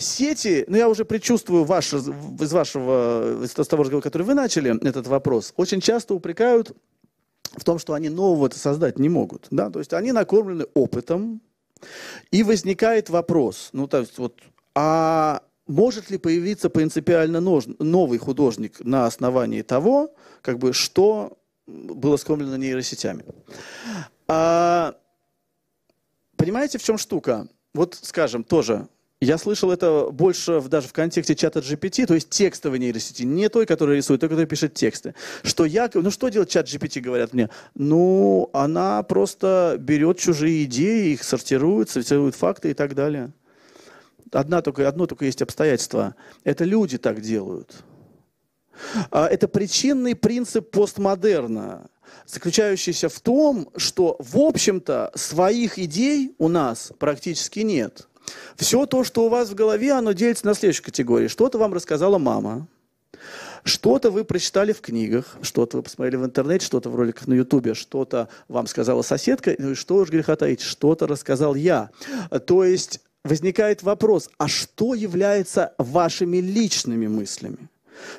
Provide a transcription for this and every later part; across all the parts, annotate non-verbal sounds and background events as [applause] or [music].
Сети, ну я уже предчувствую ваш, из вашего, из того разговора, который вы начали, этот вопрос, очень часто упрекают в том, что они нового создать не могут. Да? То есть они накормлены опытом, и возникает вопрос, ну то есть вот, а может ли появиться принципиально новый художник на основании того, как бы, что было скормлено нейросетями? А, понимаете, в чем штука? Вот, скажем, тоже я слышал это больше в, даже в контексте чата GPT, то есть текстовой нейросети, не той, которая рисует, той, которая пишет тексты. Что якобы, ну что делает чат GPT, говорят мне? Ну, она просто берет чужие идеи, их сортирует, сортирует факты и так далее. Одна только, одно только есть обстоятельство. Это люди так делают. А, это причинный принцип постмодерна, заключающийся в том, что, в общем-то, своих идей у нас практически нет. Все то, что у вас в голове, оно делится на следующей категории. Что-то вам рассказала мама, что-то вы прочитали в книгах, что-то вы посмотрели в интернете, что-то в роликах на ютубе, что-то вам сказала соседка, ну и что уж греха таить, что-то рассказал я. То есть возникает вопрос, а что является вашими личными мыслями?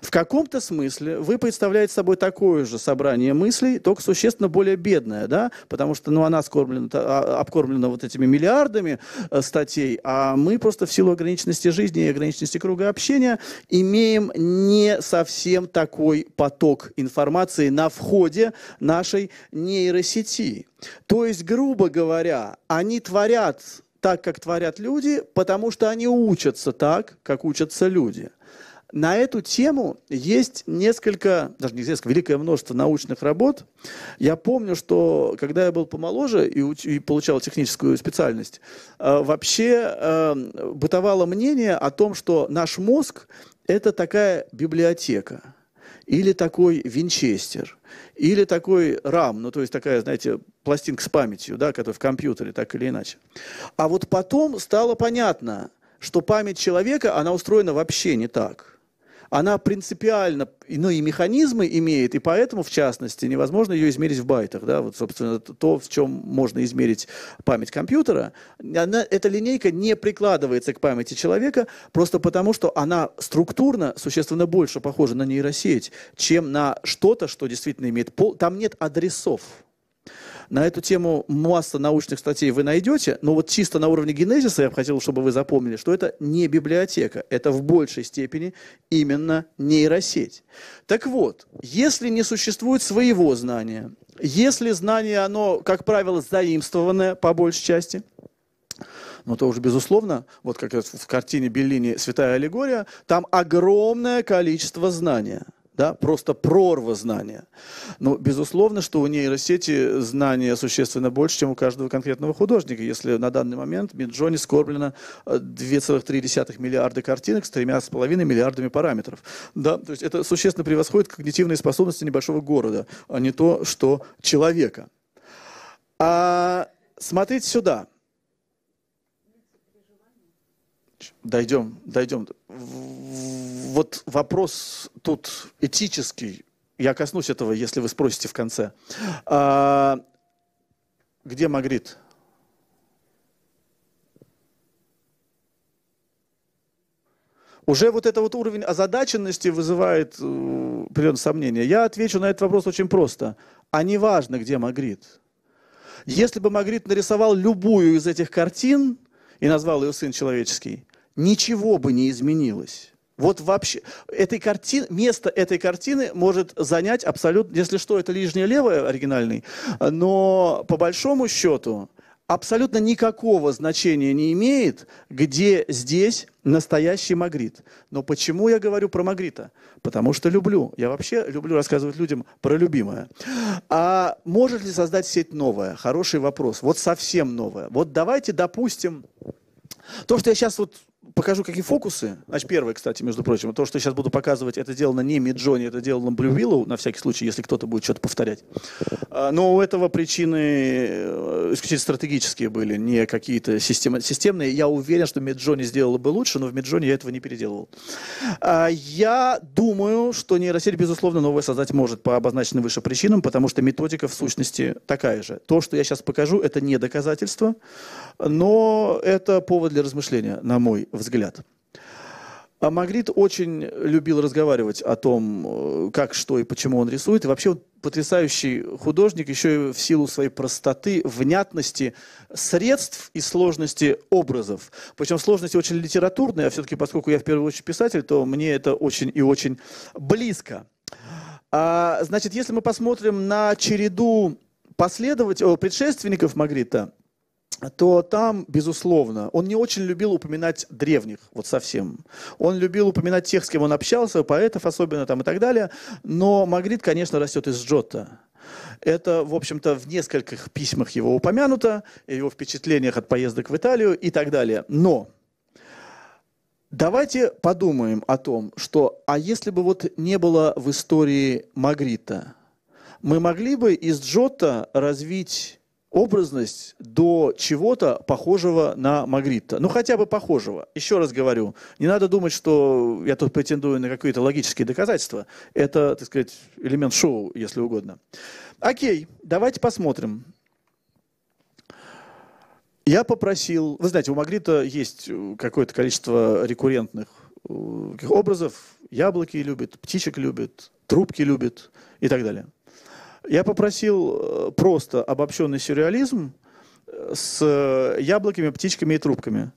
В каком-то смысле вы представляете собой такое же собрание мыслей, только существенно более бедное, да, потому что ну, она скормлена, а, обкормлена вот этими миллиардами э, статей, а мы просто в силу ограниченности жизни и ограниченности круга общения имеем не совсем такой поток информации на входе нашей нейросети. То есть, грубо говоря, они творят так, как творят люди, потому что они учатся так, как учатся люди – на эту тему есть несколько, даже не несколько, великое множество научных работ. Я помню, что когда я был помоложе и, уч- и получал техническую специальность, э, вообще э, бытовало мнение о том, что наш мозг – это такая библиотека или такой винчестер, или такой рам, ну то есть такая, знаете, пластинка с памятью, да, которая в компьютере, так или иначе. А вот потом стало понятно, что память человека, она устроена вообще не так – она принципиально ну и механизмы имеет, и поэтому, в частности, невозможно ее измерить в байтах. Да? Вот, собственно, то, в чем можно измерить память компьютера, она, эта линейка не прикладывается к памяти человека просто потому, что она структурно существенно больше похожа на нейросеть, чем на что-то, что действительно имеет пол. Там нет адресов. На эту тему масса научных статей вы найдете, но вот чисто на уровне генезиса я бы хотел, чтобы вы запомнили, что это не библиотека, это в большей степени именно нейросеть. Так вот, если не существует своего знания, если знание, оно, как правило, заимствованное по большей части, но то уже, безусловно, вот как в картине Беллини «Святая аллегория», там огромное количество знания – да, просто прорва знания. Но безусловно, что у нейросети знания существенно больше, чем у каждого конкретного художника. Если на данный момент Миджони скормлено 2,3 миллиарда картинок с 3,5 миллиардами параметров. Да, то есть это существенно превосходит когнитивные способности небольшого города, а не то, что человека. А смотрите сюда – Дойдем, дойдем. Вот вопрос тут этический. Я коснусь этого, если вы спросите в конце. А, где Магрит? Уже вот этот вот уровень озадаченности вызывает э, определенные сомнения. Я отвечу на этот вопрос очень просто. А не важно, где Магрит. Если бы Магрит нарисовал любую из этих картин и назвал ее «Сын человеческий», ничего бы не изменилось. Вот вообще этой картин, место этой картины может занять абсолютно, если что, это лишнее левое оригинальный, но по большому счету абсолютно никакого значения не имеет, где здесь настоящий Магрит. Но почему я говорю про Магрита? Потому что люблю. Я вообще люблю рассказывать людям про любимое. А может ли создать сеть новая? Хороший вопрос. Вот совсем новая. Вот давайте допустим то, что я сейчас вот покажу, какие фокусы. Значит, первое, кстати, между прочим, то, что я сейчас буду показывать, это сделано не Миджони, это делано Blue Willow, на всякий случай, если кто-то будет что-то повторять. А, но у этого причины э, исключительно стратегические были, не какие-то системные. Я уверен, что Миджони сделала бы лучше, но в Миджони я этого не переделывал. А, я думаю, что нейросеть, безусловно, новая создать может по обозначенным выше причинам, потому что методика в сущности такая же. То, что я сейчас покажу, это не доказательство. Но это повод для размышления, на мой взгляд. А Магрит очень любил разговаривать о том, э, как, что и почему он рисует. И вообще он потрясающий художник еще и в силу своей простоты, внятности средств и сложности образов. Причем сложности очень литературные, а все-таки поскольку я в первую очередь писатель, то мне это очень и очень близко. А, значит, если мы посмотрим на череду последователей предшественников Магрита, то там, безусловно, он не очень любил упоминать древних, вот совсем. Он любил упоминать тех, с кем он общался, поэтов особенно там и так далее. Но Магрит, конечно, растет из Джотта. Это, в общем-то, в нескольких письмах его упомянуто, его впечатлениях от поездок в Италию и так далее. Но давайте подумаем о том, что а если бы вот не было в истории Магрита, мы могли бы из Джота развить образность до чего-то похожего на Магритта. Ну, хотя бы похожего. Еще раз говорю, не надо думать, что я тут претендую на какие-то логические доказательства. Это, так сказать, элемент шоу, если угодно. Окей, давайте посмотрим. Я попросил... Вы знаете, у Магрита есть э, какое-то количество рекуррентных э, образов. Яблоки любит, птичек любит, трубки любит и так далее. Я попросил э, просто обобщенный сюрреализм э, с э, яблоками, птичками и трубками.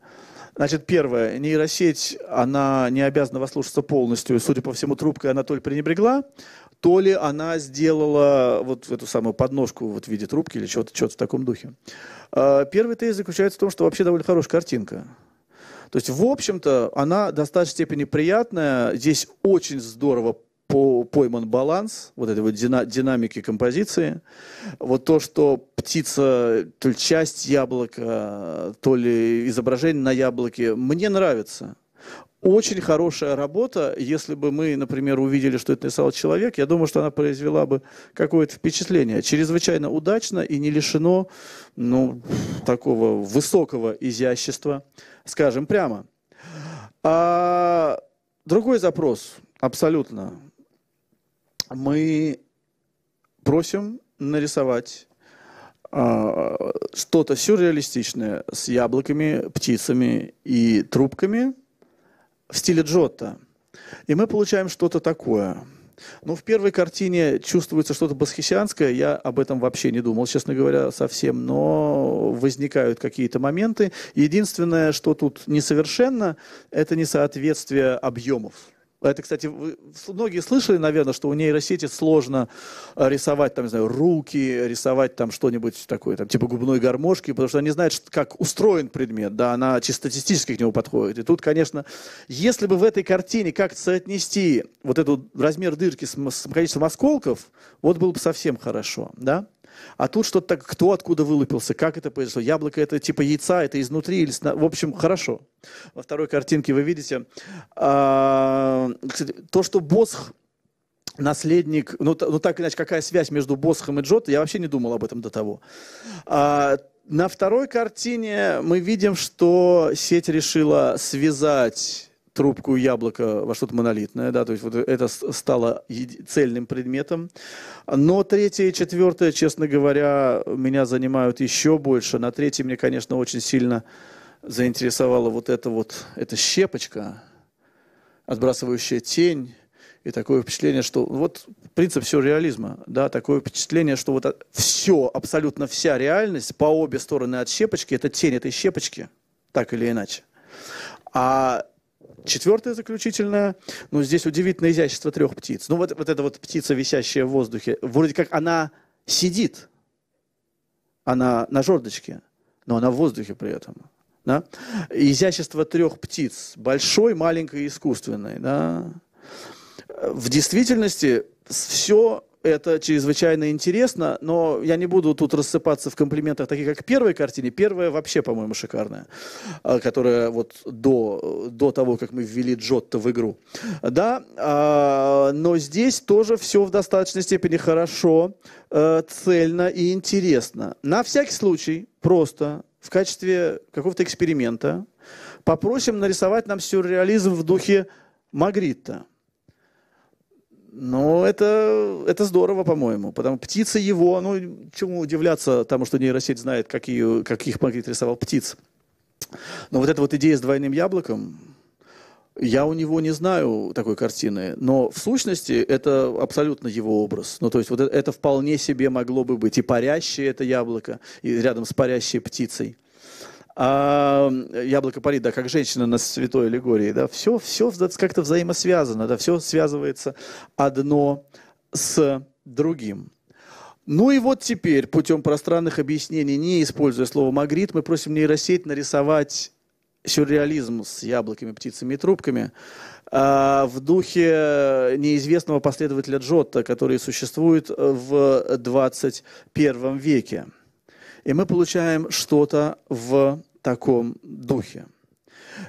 Значит, первое, нейросеть, она не обязана вас полностью. Судя по всему, трубкой она то ли пренебрегла, то ли она сделала вот эту самую подножку вот в виде трубки или чего-то чего в таком духе. Первый тезис заключается в том, что вообще довольно хорошая картинка. То есть, в общем-то, она в достаточной степени приятная. Здесь очень здорово по, пойман баланс вот этой вот дина, динамики композиции. Вот то, что птица, то ли часть яблока, то ли изображение на яблоке, мне нравится. Очень хорошая работа. Если бы мы, например, увидели, что это нарисовал человек, я думаю, что она произвела бы какое-то впечатление. Чрезвычайно удачно и не лишено ну, такого высокого изящества, скажем прямо. А другой запрос абсолютно мы просим нарисовать э, что-то сюрреалистичное с яблоками, птицами и трубками в стиле Джотто. И мы получаем что-то такое. Ну, в первой картине чувствуется что-то басхисианское, я об этом вообще не думал, честно говоря, совсем, но возникают какие-то моменты. Единственное, что тут несовершенно, это несоответствие объемов. А это, кстати, вы, многие слышали, наверное, что у нейросети сложно а, рисовать, там, не знаю, руки, рисовать там что-нибудь такое, там, типа губной гармошки, потому что она не знает, как устроен предмет, да, она чисто статистически к нему подходит. И тут, конечно, если бы в этой картине как-то соотнести вот этот размер дырки с, с количеством осколков, вот было бы совсем хорошо, да? А тут что-то так, кто откуда вылупился, как это произошло. Яблоко это типа яйца, это изнутри или сна... В общем, хорошо. Во второй картинке вы видите. А, то, что Босх наследник, ну, ну так иначе, какая связь между Босхом и Джота, я вообще не думал об этом до того. А, на второй картине мы видим, что сеть решила связать трубку яблока во что-то монолитное, да, то есть вот это стало цельным предметом. Но третье и четвертое, честно говоря, меня занимают еще больше. На третье мне, конечно, очень сильно заинтересовала вот эта вот, эта щепочка, отбрасывающая тень, и такое впечатление, что вот принцип сюрреализма, да, такое впечатление, что вот все, абсолютно вся реальность по обе стороны от щепочки, это тень этой щепочки, так или иначе. А Четвертое заключительное, ну здесь удивительное изящество трех птиц. Ну вот, вот эта вот птица, висящая в воздухе, вроде как она сидит, она на жердочке, но она в воздухе при этом. Да? Изящество трех птиц, большой, маленькой и искусственной. Да? В действительности все это чрезвычайно интересно, но я не буду тут рассыпаться в комплиментах, таких как первой картине. Первая вообще, по-моему, шикарная, а, которая вот до, до того, как мы ввели Джотто в игру. Да, а, но здесь тоже все в достаточной степени хорошо, э, цельно и интересно. На всякий случай, просто в качестве какого-то эксперимента попросим нарисовать нам сюрреализм в духе Магритта. Но ну, это, это здорово, по-моему. Потому птица его, ну, чему удивляться тому, что нейросеть знает, какие, каких магнит рисовал птиц. Но вот эта вот идея с двойным яблоком, я у него не знаю такой картины, но в сущности это абсолютно его образ. Ну, то есть вот это, это вполне себе могло бы быть и парящее это яблоко, и рядом с парящей птицей а, яблоко парит, да, как женщина на святой аллегории, да, все, все как-то взаимосвязано, да, все связывается одно с другим. Ну и вот теперь, путем пространных объяснений, не используя слово «магрит», мы просим нейросеть нарисовать сюрреализм с яблоками, птицами и трубками э, в духе неизвестного последователя Джотта, который существует в 21 веке. И мы получаем что-то в таком духе.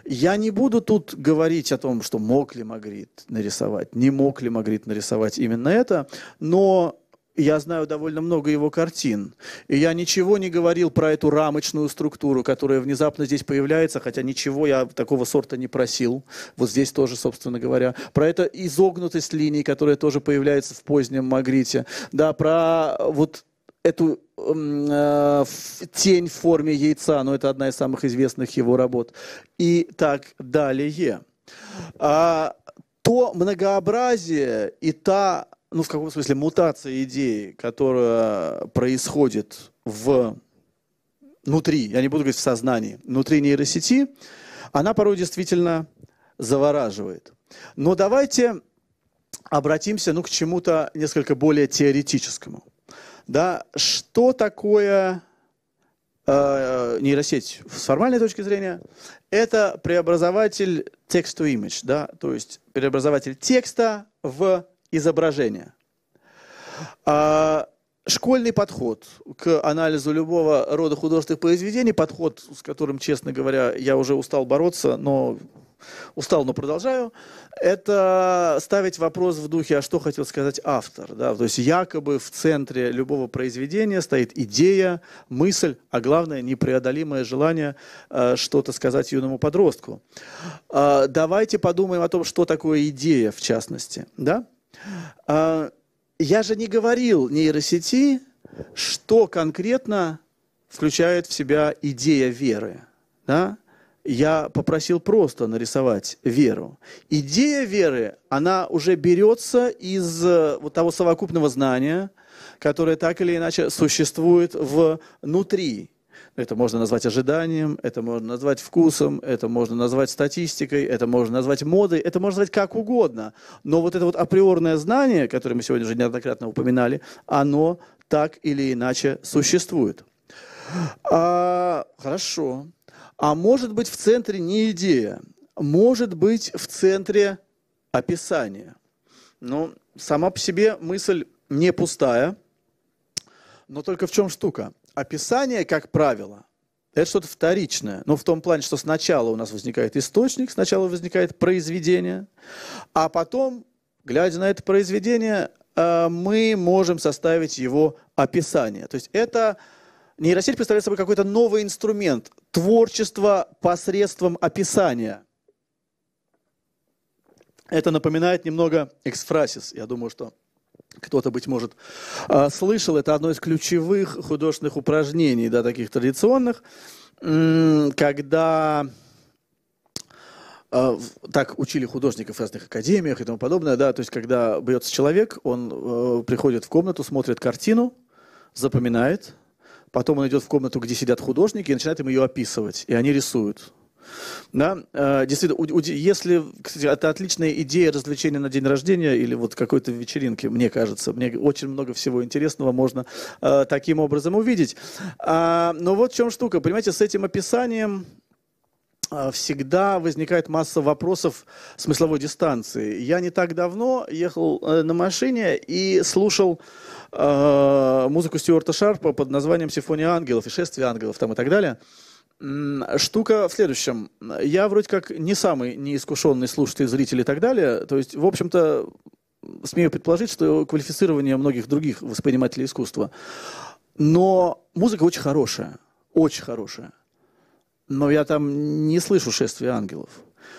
Я не буду тут говорить о том, что мог ли Магрит нарисовать, не мог ли Магрит нарисовать именно это, но я знаю довольно много его картин. И я ничего не говорил про эту рамочную структуру, которая внезапно здесь появляется, хотя ничего я такого сорта не просил. Вот здесь тоже, собственно говоря. Про эту изогнутость линий, которая тоже появляется в позднем Магрите. Да, про вот эту эм, э, тень в форме яйца, но это одна из самых известных его работ, и так далее. А, то многообразие и та, ну в каком смысле, мутация идеи, которая происходит в, внутри, я не буду говорить в сознании, внутри нейросети, она порой действительно завораживает. Но давайте обратимся ну, к чему-то несколько более теоретическому да, что такое э, нейросеть с формальной точки зрения, это преобразователь text-to-image, да, то есть преобразователь текста в изображение. Э, школьный подход к анализу любого рода художественных произведений, подход, с которым, честно говоря, я уже устал бороться, но устал, но продолжаю, это ставить вопрос в духе, а что хотел сказать автор. Да? То есть якобы в центре любого произведения стоит идея, мысль, а главное непреодолимое желание э, что-то сказать юному подростку. Э, давайте подумаем о том, что такое идея в частности. Да? Э, я же не говорил нейросети, что конкретно включает в себя идея веры. Да? я попросил просто нарисовать веру. Идея веры, она уже берется из э, вот того совокупного знания, которое так или иначе существует внутри. Это можно назвать ожиданием, это можно назвать вкусом, это можно назвать статистикой, это можно назвать модой, это можно назвать как угодно. Но вот это вот априорное знание, которое мы сегодня уже неоднократно упоминали, оно так или иначе существует. А, хорошо. А может быть в центре не идея, может быть в центре описание. Но ну, сама по себе мысль не пустая, но только в чем штука? Описание, как правило, это что-то вторичное. Но ну, в том плане, что сначала у нас возникает источник, сначала возникает произведение, а потом, глядя на это произведение, э, мы можем составить его описание. То есть это Нейросеть представляет собой какой-то новый инструмент творчества посредством описания. Это напоминает немного эксфрасис. Я думаю, что кто-то, быть может, а, слышал. Это одно из ключевых художественных упражнений, да, таких традиционных, когда а, так учили художников в разных академиях и тому подобное, да, то есть когда бьется человек, он э, приходит в комнату, смотрит картину, запоминает, Потом он идет в комнату, где сидят художники, и начинает им ее описывать. И они рисуют. Да, э, действительно, если, кстати, это отличная идея развлечения на день рождения или вот какой-то вечеринки, мне кажется, мне очень много всего интересного можно э, таким образом увидеть. А, но вот в чем штука, понимаете, с этим описанием а, всегда возникает масса вопросов смысловой дистанции. Я не так давно ехал э, на машине и слушал э, музыку Стюарта Шарпа под названием «Симфония ангелов» и «Шествие ангелов» там и так далее. Штука в следующем. Я вроде как не самый неискушенный слушатель, зритель и так далее. То есть, в общем-то, смею предположить, что квалифицирование многих других воспринимателей искусства. Но музыка очень хорошая. Очень хорошая но я там не слышу шествия ангелов.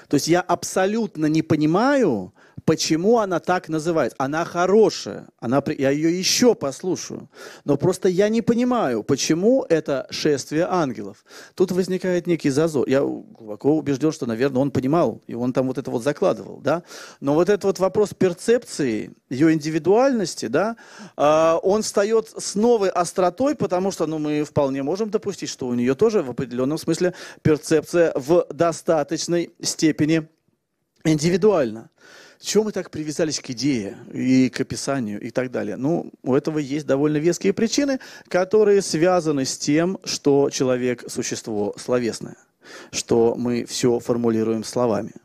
То есть я абсолютно не понимаю, почему она так называется. Она хорошая, она, я ее еще послушаю. Но просто я не понимаю, почему это шествие ангелов. Тут возникает некий зазор. Я глубоко убежден, что, наверное, он понимал, и он там вот это вот закладывал. Да? Но вот этот вот вопрос перцепции, ее индивидуальности, да, а, он встает с новой остротой, потому что ну, мы вполне можем допустить, что у нее тоже в определенном смысле перцепция в достаточной степени индивидуальна. Чего мы так привязались к идее и к описанию и так далее? Ну, у этого есть довольно веские причины, которые связаны с тем, что человек – существо словесное, что мы все формулируем словами –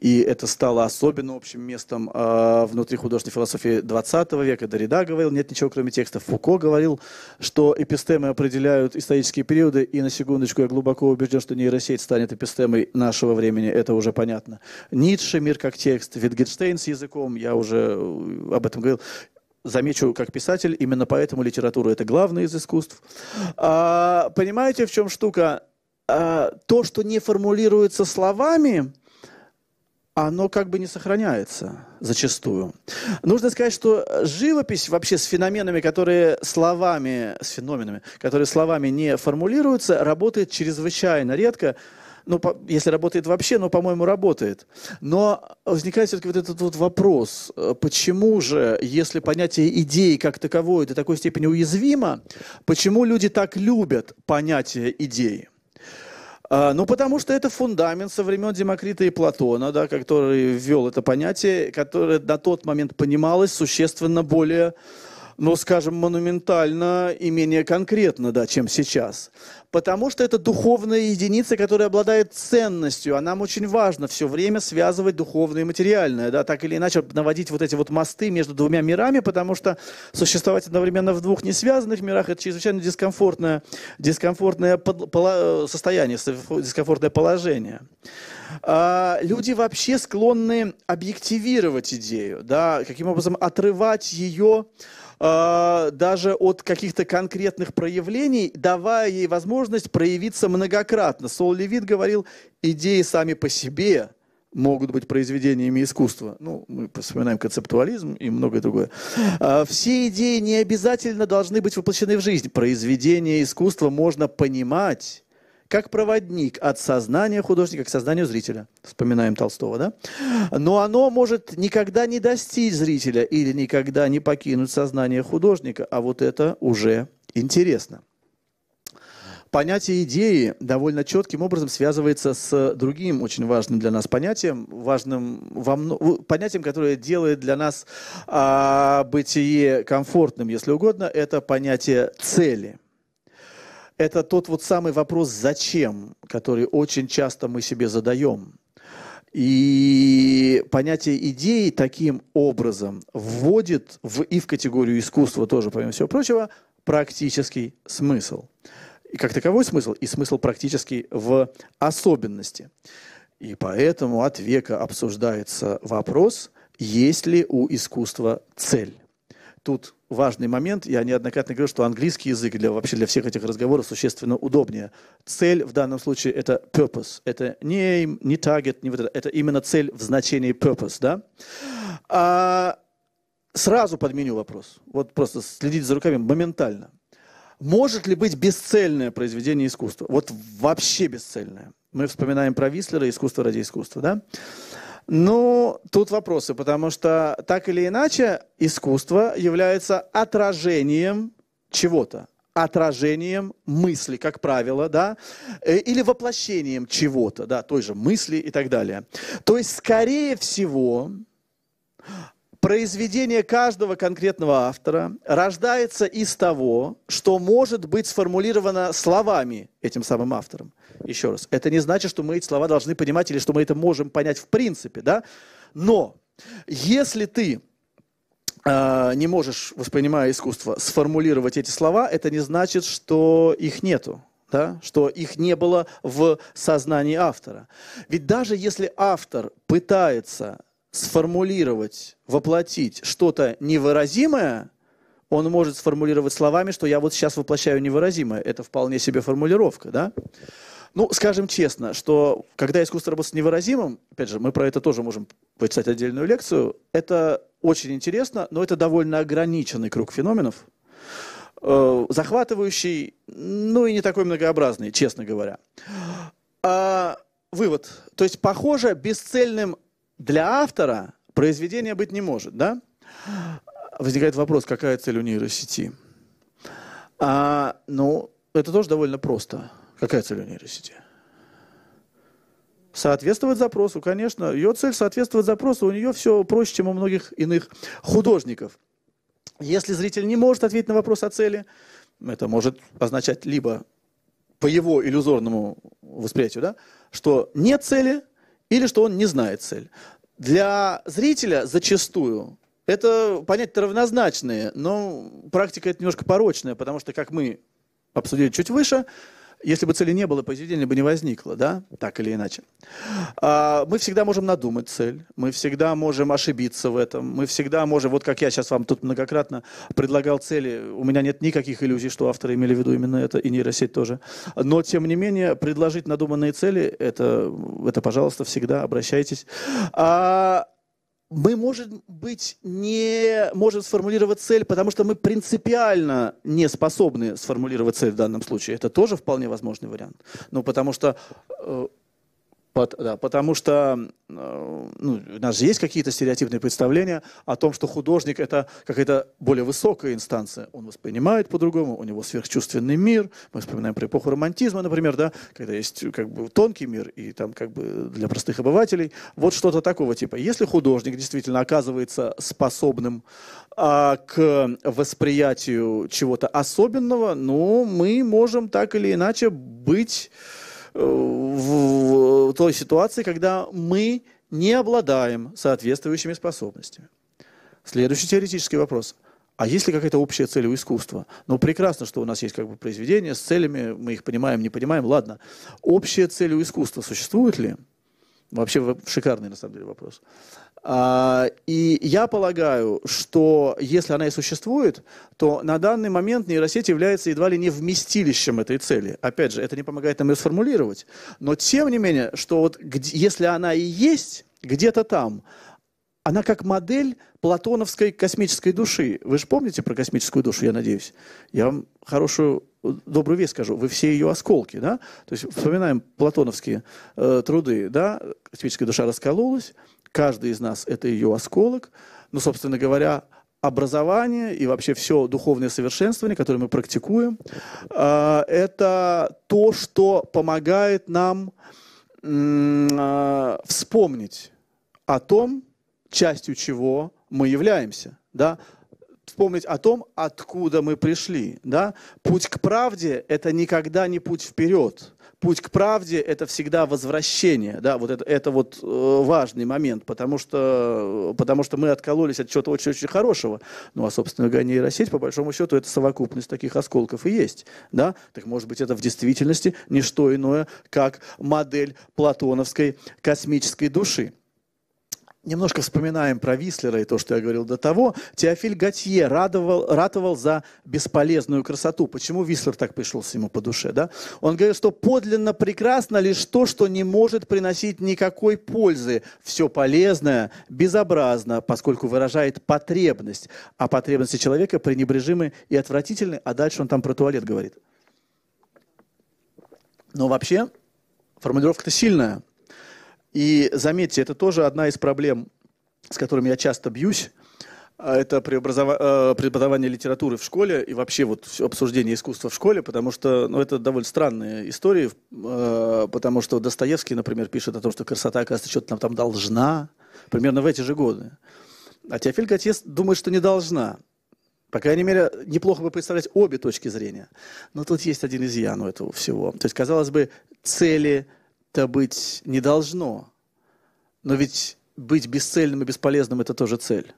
и это стало особенно общим местом э, внутри художественной философии XX века. Дорида говорил, нет ничего кроме текста. Фуко говорил, что эпистемы определяют исторические периоды. И на секундочку я глубоко убежден, что нейросеть станет эпистемой нашего времени. Это уже понятно. Ницше, мир как текст, Витгенштейн с языком, я уже э, об этом говорил. Замечу, как писатель, именно поэтому литература – это главное из искусств. А, понимаете, в чем штука? А, то, что не формулируется словами – оно как бы не сохраняется зачастую. Нужно сказать, что живопись вообще с феноменами, которые словами, с феноменами, которые словами не формулируются, работает чрезвычайно редко. Ну, по, если работает вообще, но, ну, по-моему, работает. Но возникает все-таки вот этот вот вопрос, э, почему же, если понятие идеи как таковое до такой степени уязвимо, почему люди так любят понятие идеи? А, ну, потому что это фундамент со времен Демокрита и Платона, да, который ввел это понятие, которое на тот момент понималось существенно более ну, скажем, монументально и менее конкретно, да, чем сейчас. Потому что это духовная единица, которая обладает ценностью, а нам очень важно все время связывать духовное и материальное, да, так или иначе наводить вот эти вот мосты между двумя мирами, потому что существовать одновременно в двух несвязанных мирах – это чрезвычайно дискомфортное, дискомфортное под, поло, состояние, дискомфортное положение. А, люди вообще склонны объективировать идею, да, каким образом отрывать ее а, даже от каких-то конкретных проявлений, давая ей возможность проявиться многократно. Сол Левит говорил, идеи сами по себе могут быть произведениями искусства. Ну, мы вспоминаем концептуализм и многое другое. А, Все идеи не обязательно должны быть воплощены в жизнь. Произведение искусства можно понимать как проводник от сознания художника к сознанию зрителя. Вспоминаем Толстого, да? Но оно может никогда не достичь зрителя или никогда не покинуть сознание художника, а вот это уже интересно. Понятие идеи довольно четким образом связывается с другим очень важным для нас понятием, важным во мно... понятием, которое делает для нас а, бытие комфортным, если угодно, это понятие цели это тот вот самый вопрос «зачем», который очень часто мы себе задаем. И понятие идеи таким образом вводит в, и в категорию искусства тоже, помимо всего прочего, практический смысл. И как таковой смысл, и смысл практический в особенности. И поэтому от века обсуждается вопрос, есть ли у искусства цель. Тут важный момент, я неоднократно говорю, что английский язык для, вообще для всех этих разговоров существенно удобнее. Цель в данном случае это purpose, это не aim, не target, не вот это, это именно цель в значении purpose, да? А, сразу подменю вопрос, вот просто следить за руками моментально. Может ли быть бесцельное произведение искусства? Вот вообще бесцельное. Мы вспоминаем про Вислера, искусство ради искусства, да? Ну, тут вопросы, потому что так или иначе искусство является отражением чего-то отражением мысли, как правило, да, э, или воплощением чего-то, да, той же мысли и так далее. То есть, скорее всего, произведение каждого конкретного автора рождается из того, что может быть сформулировано словами этим самым автором. Еще раз, это не значит, что мы эти слова должны понимать или что мы это можем понять в принципе, да? Но если ты а, не можешь, воспринимая искусство, сформулировать эти слова, это не значит, что их нету да, что их не было в сознании автора. Ведь даже если автор пытается сформулировать, воплотить что-то невыразимое, он может сформулировать словами, что я вот сейчас воплощаю невыразимое. Это вполне себе формулировка, да? Ну, скажем честно, что когда искусство работает с невыразимым, опять же, мы про это тоже можем почитать отдельную лекцию, это очень интересно, но это довольно ограниченный круг феноменов, э, захватывающий, ну и не такой многообразный, честно говоря. А, вывод. То есть, похоже, бесцельным для автора произведение быть не может, да? Возникает вопрос, какая цель у нейросети? А, ну, это тоже довольно просто. Какая цель у нейросети? Соответствовать запросу, конечно. Ее цель соответствовать запросу, у нее все проще, чем у многих иных художников. Если зритель не может ответить на вопрос о цели, это может означать либо по его иллюзорному восприятию, да, что нет цели, или что он не знает цель. Для зрителя зачастую это понятия равнозначные, но практика это немножко порочная, потому что, как мы обсудили чуть выше, если бы цели не было, произведение бы не возникло, да, так или иначе. А, мы всегда можем надумать цель, мы всегда можем ошибиться в этом, мы всегда можем, вот как я сейчас вам тут многократно предлагал цели, у меня нет никаких иллюзий, что авторы имели в виду именно это, и нейросеть тоже. Но, тем не менее, предложить надуманные цели, это, это пожалуйста, всегда обращайтесь. А, мы, может быть, не можем сформулировать цель, потому что мы принципиально не способны сформулировать цель в данном случае. Это тоже вполне возможный вариант. но ну, потому что э, под, да, потому что э, ну, у нас же есть какие-то стереотипные представления о том, что художник это какая-то более высокая инстанция. Он воспринимает по-другому, у него сверхчувственный мир. Мы вспоминаем про эпоху романтизма, например, да, когда есть как бы тонкий мир и там как бы для простых обывателей. Вот что-то такого типа. Если художник действительно оказывается способным а, к восприятию чего-то особенного, ну, мы можем так или иначе быть Э, в той ситуации, когда мы не обладаем соответствующими способностями. Следующий теоретический вопрос. А есть ли какая-то общая цель у искусства? Ну, прекрасно, что у нас есть как бы произведения с целями, мы их понимаем, не понимаем, ладно. Общая цель у искусства существует ли? Вообще шикарный, на самом деле, вопрос. А, и я полагаю, что если она и существует, то на данный момент нейросеть является едва ли не вместилищем этой цели. Опять же, это не помогает нам ее сформулировать. Но тем не менее, что вот если она и есть где-то там, она как модель платоновской космической души. Вы же помните про космическую душу, я надеюсь? Я вам хорошую добрую вещь скажу. Вы все ее осколки, да? То есть вспоминаем платоновские э, труды, да? Космическая душа раскололась, Каждый из нас – это ее осколок. Но, ну, собственно говоря, образование и вообще все духовное совершенствование, которое мы практикуем, а, это то, что помогает нам а, вспомнить о том, частью чего мы являемся. Да? вспомнить о том, откуда мы пришли. Да? Путь к правде – это никогда не путь вперед путь к правде – это всегда возвращение. Да, вот это, это вот э, важный момент, потому что, э, потому что мы откололись от чего-то очень-очень хорошего. Ну, а, собственно говоря, нейросеть, по большому счету, это совокупность таких осколков и есть. Да? Так, может быть, это в действительности не что иное, как модель платоновской космической души. Немножко вспоминаем про Вислера и то, что я говорил до того. Теофиль Готье радовал, ратовал за бесполезную красоту. Почему Вислер так пришелся ему по душе? Да? Он говорил, что подлинно прекрасно лишь то, что не может приносить никакой пользы. Все полезное безобразно, поскольку выражает потребность. А потребности человека пренебрежимы и отвратительны. А дальше он там про туалет говорит. Но вообще формулировка-то сильная. И заметьте, это тоже одна из проблем, с которыми я часто бьюсь. А, это э, преподавание литературы в школе и вообще вот обсуждение искусства в школе, потому что ну, это довольно странные истории, э, потому что Достоевский, например, пишет о том, что красота, оказывается, что-то нам там должна, примерно в эти же годы. А Теофиль Готьес думает, что не должна. По крайней мере, неплохо бы представлять обе точки зрения. Но тут есть один изъян у этого всего. То есть, казалось бы, цели это быть не должно. Но ведь быть бесцельным и бесполезным – это тоже цель.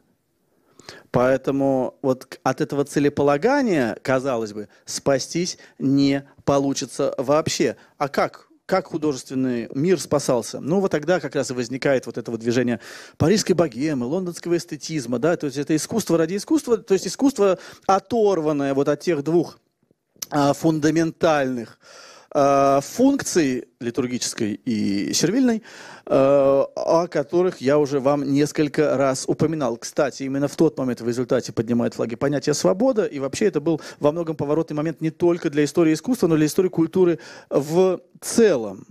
Поэтому вот от этого целеполагания, казалось бы, спастись не получится вообще. А как? Как художественный мир спасался? Ну, вот тогда как раз и возникает вот это вот движение парижской богемы, лондонского эстетизма, да, то есть это искусство ради искусства, то есть искусство оторванное вот от тех двух а, фундаментальных Э, функций литургической и сервильной, э, о которых я уже вам несколько раз упоминал. Кстати, именно в тот момент в результате поднимает флаги понятие «свобода», и вообще это был во многом поворотный момент не только для истории искусства, но и для истории культуры в целом.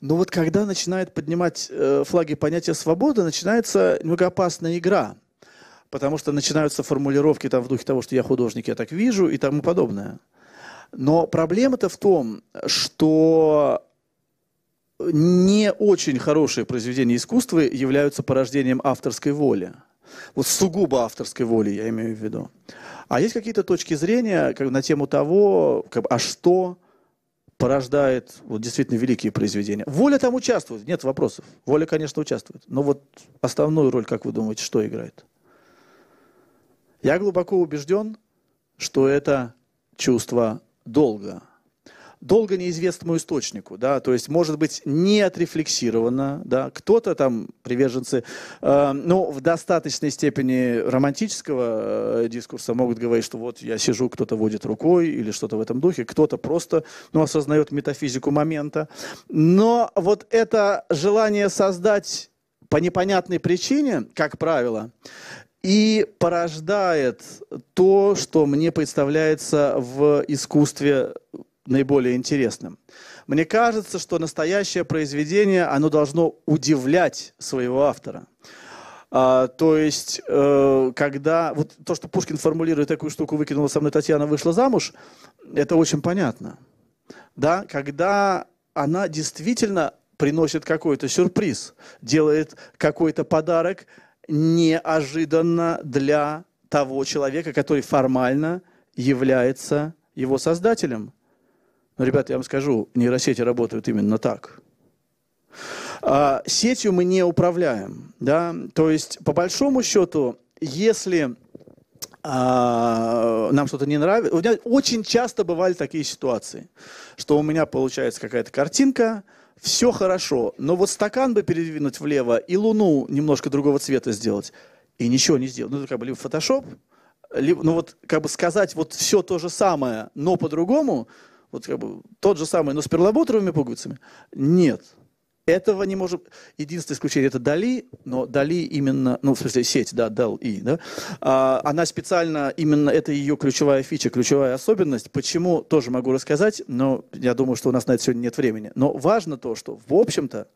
Но вот когда начинает поднимать э, флаги понятие «свобода», начинается немного опасная игра – потому что начинаются формулировки там в духе того, что я художник, я так вижу и тому подобное. Но проблема-то в том, что не очень хорошие произведения искусства являются порождением авторской воли. Вот сугубо авторской воли я имею в виду. А есть какие-то точки зрения как, на тему того, как, а что порождает вот, действительно великие произведения. Воля там участвует, нет вопросов. Воля, конечно, участвует. Но вот основную роль, как вы думаете, что играет? Я глубоко убежден, что это чувство долго. Долго неизвестному источнику, да, то есть, может быть, не отрефлексировано, да, кто-то там, приверженцы, э, ну, в достаточной степени романтического э, дискурса могут говорить, что вот я сижу, кто-то водит рукой или что-то в этом духе, кто-то просто, ну, осознает метафизику момента, но вот это желание создать по непонятной причине, как правило, и порождает то, что мне представляется в искусстве наиболее интересным. Мне кажется, что настоящее произведение, оно должно удивлять своего автора. А, то есть, э, когда... Вот то, что Пушкин формулирует такую штуку, выкинула со мной Татьяна, вышла замуж, это очень понятно. Да? Когда она действительно приносит какой-то сюрприз, делает какой-то подарок, неожиданно для того человека, который формально является его создателем. Но, ребята, я вам скажу, нейросети работают именно так. А, сетью мы не управляем. Да? То есть, по большому счету, если а, нам что-то не нравится... У меня очень часто бывали такие ситуации, что у меня получается какая-то картинка, все хорошо, но вот стакан бы передвинуть влево и луну немножко другого цвета сделать, и ничего не сделать. Ну, это как бы либо фотошоп, либо, ну вот как бы сказать вот все то же самое, но по-другому, вот как бы тот же самый, но с перламутровыми пуговицами, нет. Этого не может. Единственное исключение – это Дали, но Дали именно... Ну, в смысле, сеть, да, Дал-И, да? А, она специально... Именно это ее ключевая фича, ключевая особенность. Почему, тоже могу рассказать, но я думаю, что у нас на это сегодня нет времени. Но важно то, что, в общем-то,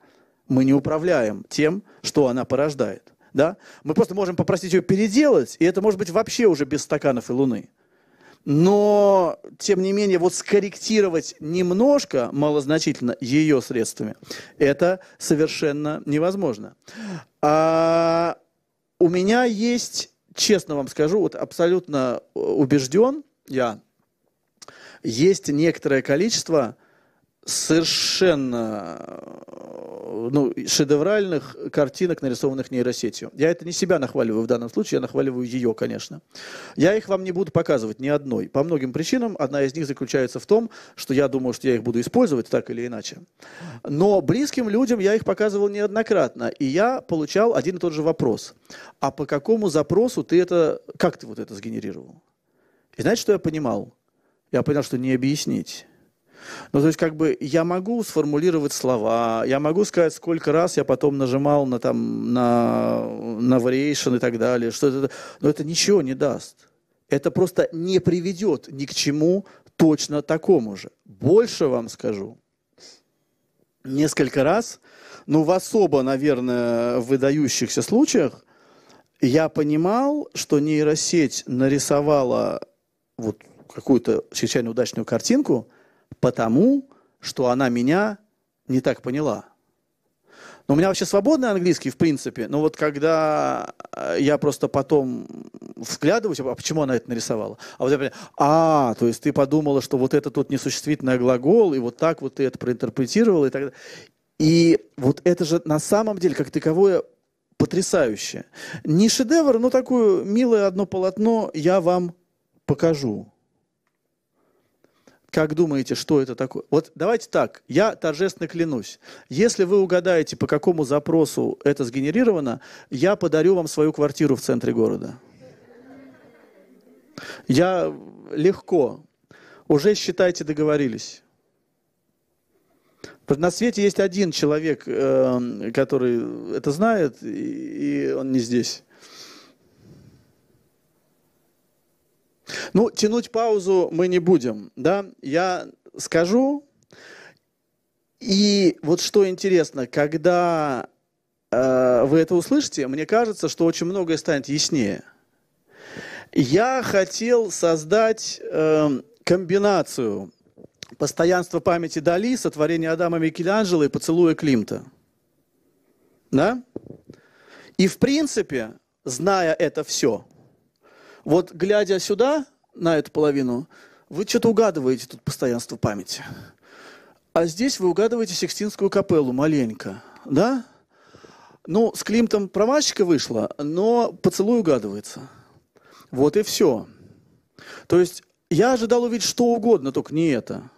мы не управляем тем, что она порождает. Да? Мы просто можем попросить ее переделать, и это может быть вообще уже без стаканов и луны но, тем не менее, вот скорректировать немножко, малозначительно, ее средствами, это совершенно невозможно. А у меня есть, честно вам скажу, вот абсолютно э, убежден я, есть некоторое количество совершенно э, ну, шедевральных картинок, нарисованных нейросетью. Я это не себя нахваливаю в данном случае, я нахваливаю ее, конечно. Я их вам не буду показывать ни одной. По многим причинам. Одна из них заключается в том, что я думаю, что я их буду использовать так или иначе. Но близким людям я их показывал неоднократно. И я получал один и тот же вопрос. А по какому запросу ты это... Как ты вот это сгенерировал? И знаете, что я понимал? Я понял, что не объяснить. Ну, то есть, как бы, я могу сформулировать слова, я могу сказать, сколько раз я потом нажимал на, там, на, на variation и так далее, что это, но это ничего не даст. Это просто не приведет ни к чему точно такому же. Больше вам скажу. Несколько раз, но в особо, наверное, выдающихся случаях, я понимал, что нейросеть нарисовала вот какую-то чрезвычайно удачную картинку – потому что она меня не так поняла. Но у меня вообще свободный английский, в принципе, но вот когда э, я просто потом вглядываюсь, а почему она это нарисовала? А вот я понимаю, а, то есть ты подумала, что вот это тут несуществительный глагол, и вот так вот ты это проинтерпретировала и так далее. И вот это же на самом деле, как таковое, потрясающе. Не шедевр, но такое милое одно полотно я вам покажу. Как думаете, что это такое? Вот давайте так, я торжественно клянусь. Если вы угадаете, по какому запросу это сгенерировано, я подарю вам свою квартиру в центре города. Я легко. Уже, считайте, договорились. На свете есть один человек, эм, который это знает, и он не здесь. Ну, тянуть паузу мы не будем, да? Я скажу. И вот что интересно, когда э, вы это услышите, мне кажется, что очень многое станет яснее. Я хотел создать э, комбинацию постоянства памяти Дали, сотворения Адама Микеланджело и поцелуя Климта. Да? И в принципе, зная это все – вот глядя сюда, на эту половину, вы что-то угадываете тут постоянство памяти. А здесь вы угадываете Сикстинскую капеллу маленько, да? Ну, с Климтом промашечка вышла, но поцелуй угадывается. Вот и все. То есть я ожидал увидеть что угодно, только не это.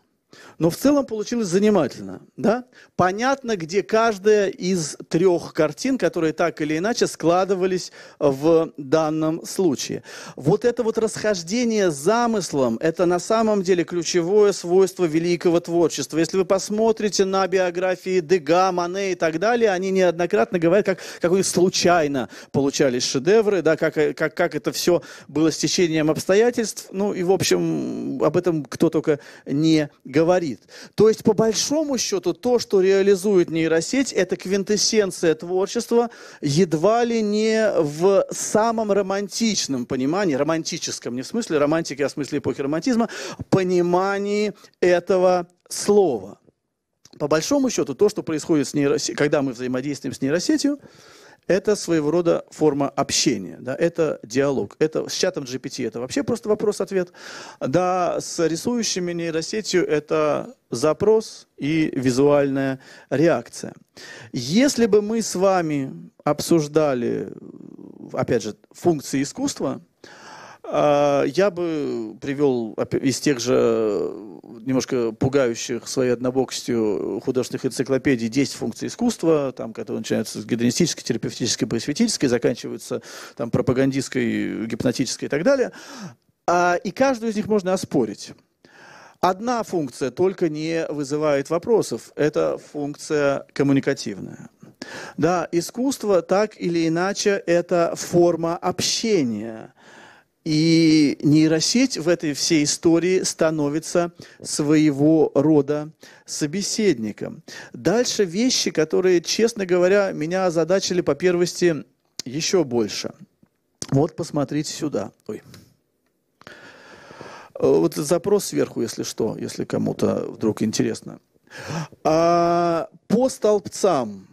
Но в целом получилось занимательно. Да? Понятно, где каждая из трех картин, которые так или иначе складывались в данном случае. Вот это вот расхождение с замыслом, это на самом деле ключевое свойство великого творчества. Если вы посмотрите на биографии Дега, Мане и так далее, они неоднократно говорят, как, как у них случайно получались шедевры, да, как, как, как это все было стечением обстоятельств. Ну и, в общем, об этом кто только не говорит сидит. То есть, по большому счету, то, что реализует нейросеть, это квинтэссенция творчества едва ли не в самом романтичном понимании, романтическом, не в смысле романтики, а в смысле эпохи романтизма, понимании этого слова. По большому счету, то, что происходит с нейросетью, когда мы взаимодействуем с нейросетью, это своего рода форма общения, да, это диалог. Это с чатом GPT это вообще просто вопрос-ответ. Да, с рисующими нейросетью это запрос и визуальная реакция. Если бы мы с вами обсуждали, опять же, функции искусства, а, я бы привел из тех же э, немножко пугающих своей однобокостью художественных энциклопедий 10 функций искусства, там, которые начинаются с гедонистической, терапевтической, просветительской, заканчиваются там, пропагандистской, гипнотической и так далее. А, и каждую из них можно оспорить. Одна функция только не вызывает вопросов. Это функция коммуникативная. Да, искусство так или иначе это форма общения – и нейросеть в этой всей истории становится своего рода собеседником. Дальше вещи, которые, честно говоря, меня озадачили по первости еще больше. Вот посмотрите сюда. Ой. Э, вот запрос сверху, если что, если кому-то вдруг интересно. А, по столбцам.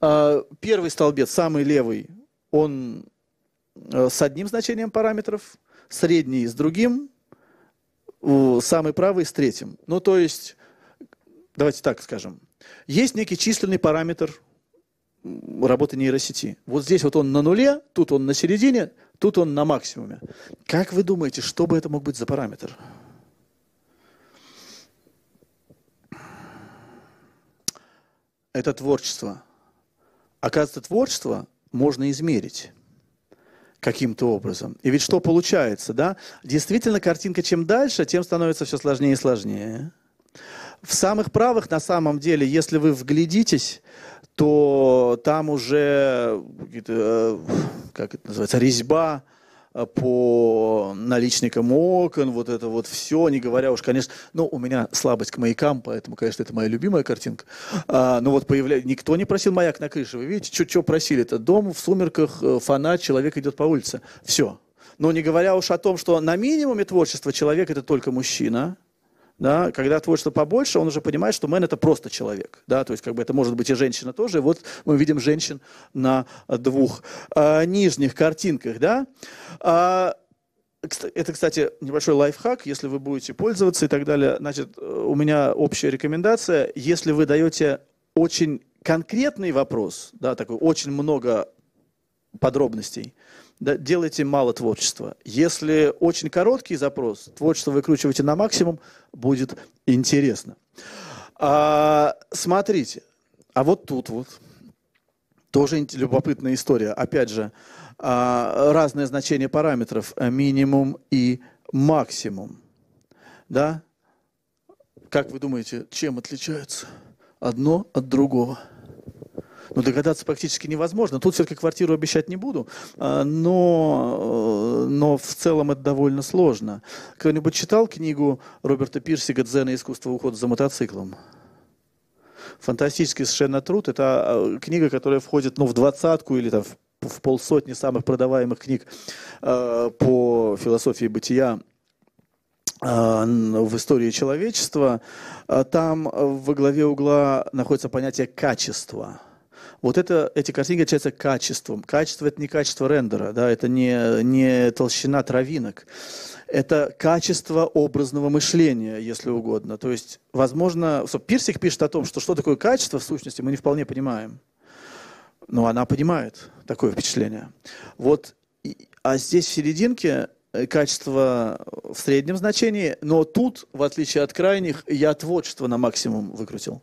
А, первый столбец, самый левый, он Э, с одним значением параметров, средний с другим, самый правый с третьим. Ну, то есть, давайте так скажем, есть некий численный параметр работы нейросети. Вот здесь вот он на нуле, тут он на середине, тут он на максимуме. Как вы думаете, что бы это мог быть за параметр? Это творчество. Оказывается, творчество можно измерить каким-то образом. И ведь что получается, да? Действительно, картинка чем дальше, тем становится все сложнее и сложнее. В самых правых, на самом деле, если вы вглядитесь, то там уже, э, как это называется, резьба, Э, по наличникам окон, вот это вот все, не говоря уж, конечно, ну, у меня слабость к маякам, поэтому, конечно, это моя любимая картинка. А, но вот появля... никто не просил маяк на крыше, вы видите, что просили? Это дом в сумерках, э, фонарь, человек идет по улице. Все. Но не говоря уж о том, что на минимуме творчества человек – это только мужчина, да? Когда творчество побольше, он уже понимает, что мэн – это просто человек. Да? То есть как бы это может быть и женщина тоже. И вот мы видим женщин на двух э, нижних картинках. Да? Э, это, кстати, небольшой лайфхак, если вы будете пользоваться и так далее. Значит, у меня общая рекомендация. Если вы даете очень конкретный вопрос, да, такой очень много подробностей, да, делаете мало творчества. Если очень короткий запрос, творчество выкручивайте на максимум, будет интересно. А, смотрите, а вот тут вот тоже любопытная история. Опять же, а, разное значение параметров, э, минимум и максимум. Да? Как вы думаете, чем отличается одно от другого? ну, догадаться практически невозможно. Тут все-таки квартиру обещать не буду, а, но, э, но в целом это довольно сложно. Кто-нибудь читал книгу Роберта Пирсига и Искусство ухода за мотоциклом»? Фантастический совершенно труд. Это э, книга, которая входит ну, в двадцатку или там, в полсотни самых продаваемых книг э, по философии бытия в истории человечества, там во главе угла находится понятие качества. Вот это, эти картинки отличаются качеством. Качество – это не качество рендера, да, это не, не толщина травинок. Это качество образного мышления, если угодно. То есть, возможно, Пирсик пишет о том, что что такое качество в сущности, мы не вполне понимаем. Но она понимает такое впечатление. Вот, а здесь в серединке э, качество в среднем значении, но тут, в отличие от крайних, я творчество на максимум выкрутил.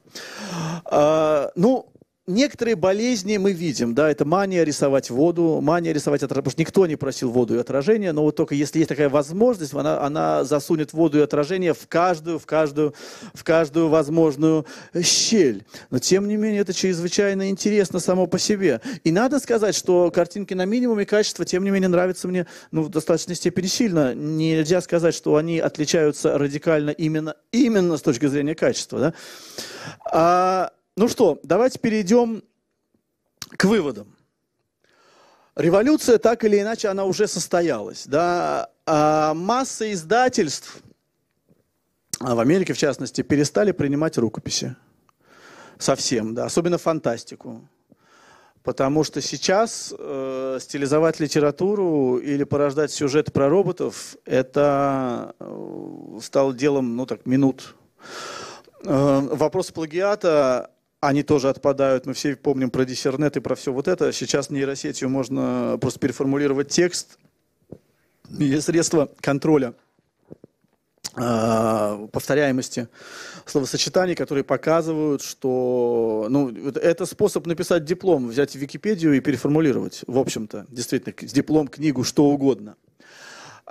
А, ну, некоторые болезни мы видим, да, это мания рисовать воду, мания рисовать отражение, потому что никто не просил воду и отражение, но вот только если есть такая возможность, она, она засунет воду и отражение в каждую, в каждую, в каждую возможную щель. Но тем не менее это чрезвычайно интересно само по себе. И надо сказать, что картинки на минимуме качества, тем не менее, нравятся мне ну, в достаточной степени сильно. Нельзя сказать, что они отличаются радикально именно, именно с точки зрения качества. Да? А ну что, давайте перейдем к выводам. Революция, так или иначе, она уже состоялась. Да? А масса издательств, а, в Америке в частности, перестали принимать рукописи. Совсем, да, особенно фантастику. Потому что сейчас э, стилизовать литературу или порождать сюжет про роботов это э, стало делом, ну так, минут. Э, вопрос плагиата они тоже отпадают. Мы все помним про диссернет и про все вот это. Сейчас нейросетью можно просто переформулировать текст. Есть средства контроля а, повторяемости словосочетаний, которые показывают, что ну, это способ написать диплом, взять Википедию и переформулировать, в общем-то, действительно, диплом, книгу, что угодно –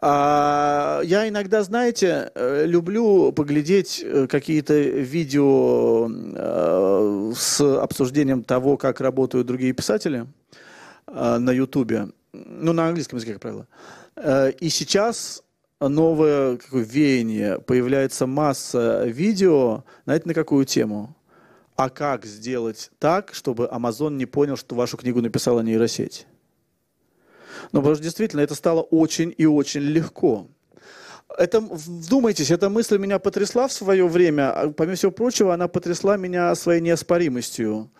а я иногда, знаете, э, люблю поглядеть э, какие-то видео э, с обсуждением того, как работают другие писатели на Ютубе. Ну, на английском языке, как правило. И сейчас новое какое, веяние. Появляется масса видео, знаете, на какую тему? А как сделать так, чтобы Amazon не понял, что вашу книгу написала нейросеть? Но ну, потому что действительно это стало очень и очень легко. Это, вдумайтесь, эта мысль меня потрясла в свое время. А, помимо всего прочего, она потрясла меня своей неоспоримостью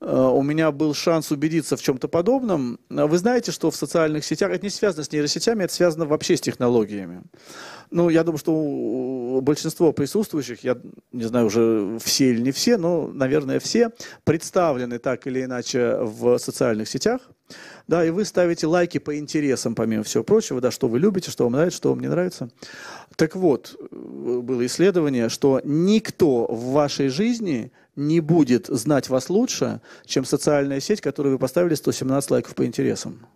э, у меня был шанс убедиться в чем-то подобном. Вы знаете, что в социальных сетях, это не связано с нейросетями, это связано вообще с технологиями. Ну, я думаю, что большинство присутствующих, я не знаю уже все или не все, но, наверное, все представлены так или иначе в социальных сетях – да, и вы ставите лайки по интересам, помимо всего прочего, да, что вы любите, что вам нравится, что вам не нравится. Так вот, э, было исследование, что никто в вашей жизни не будет знать вас лучше, чем социальная сеть, которую вы поставили 117 лайков по интересам.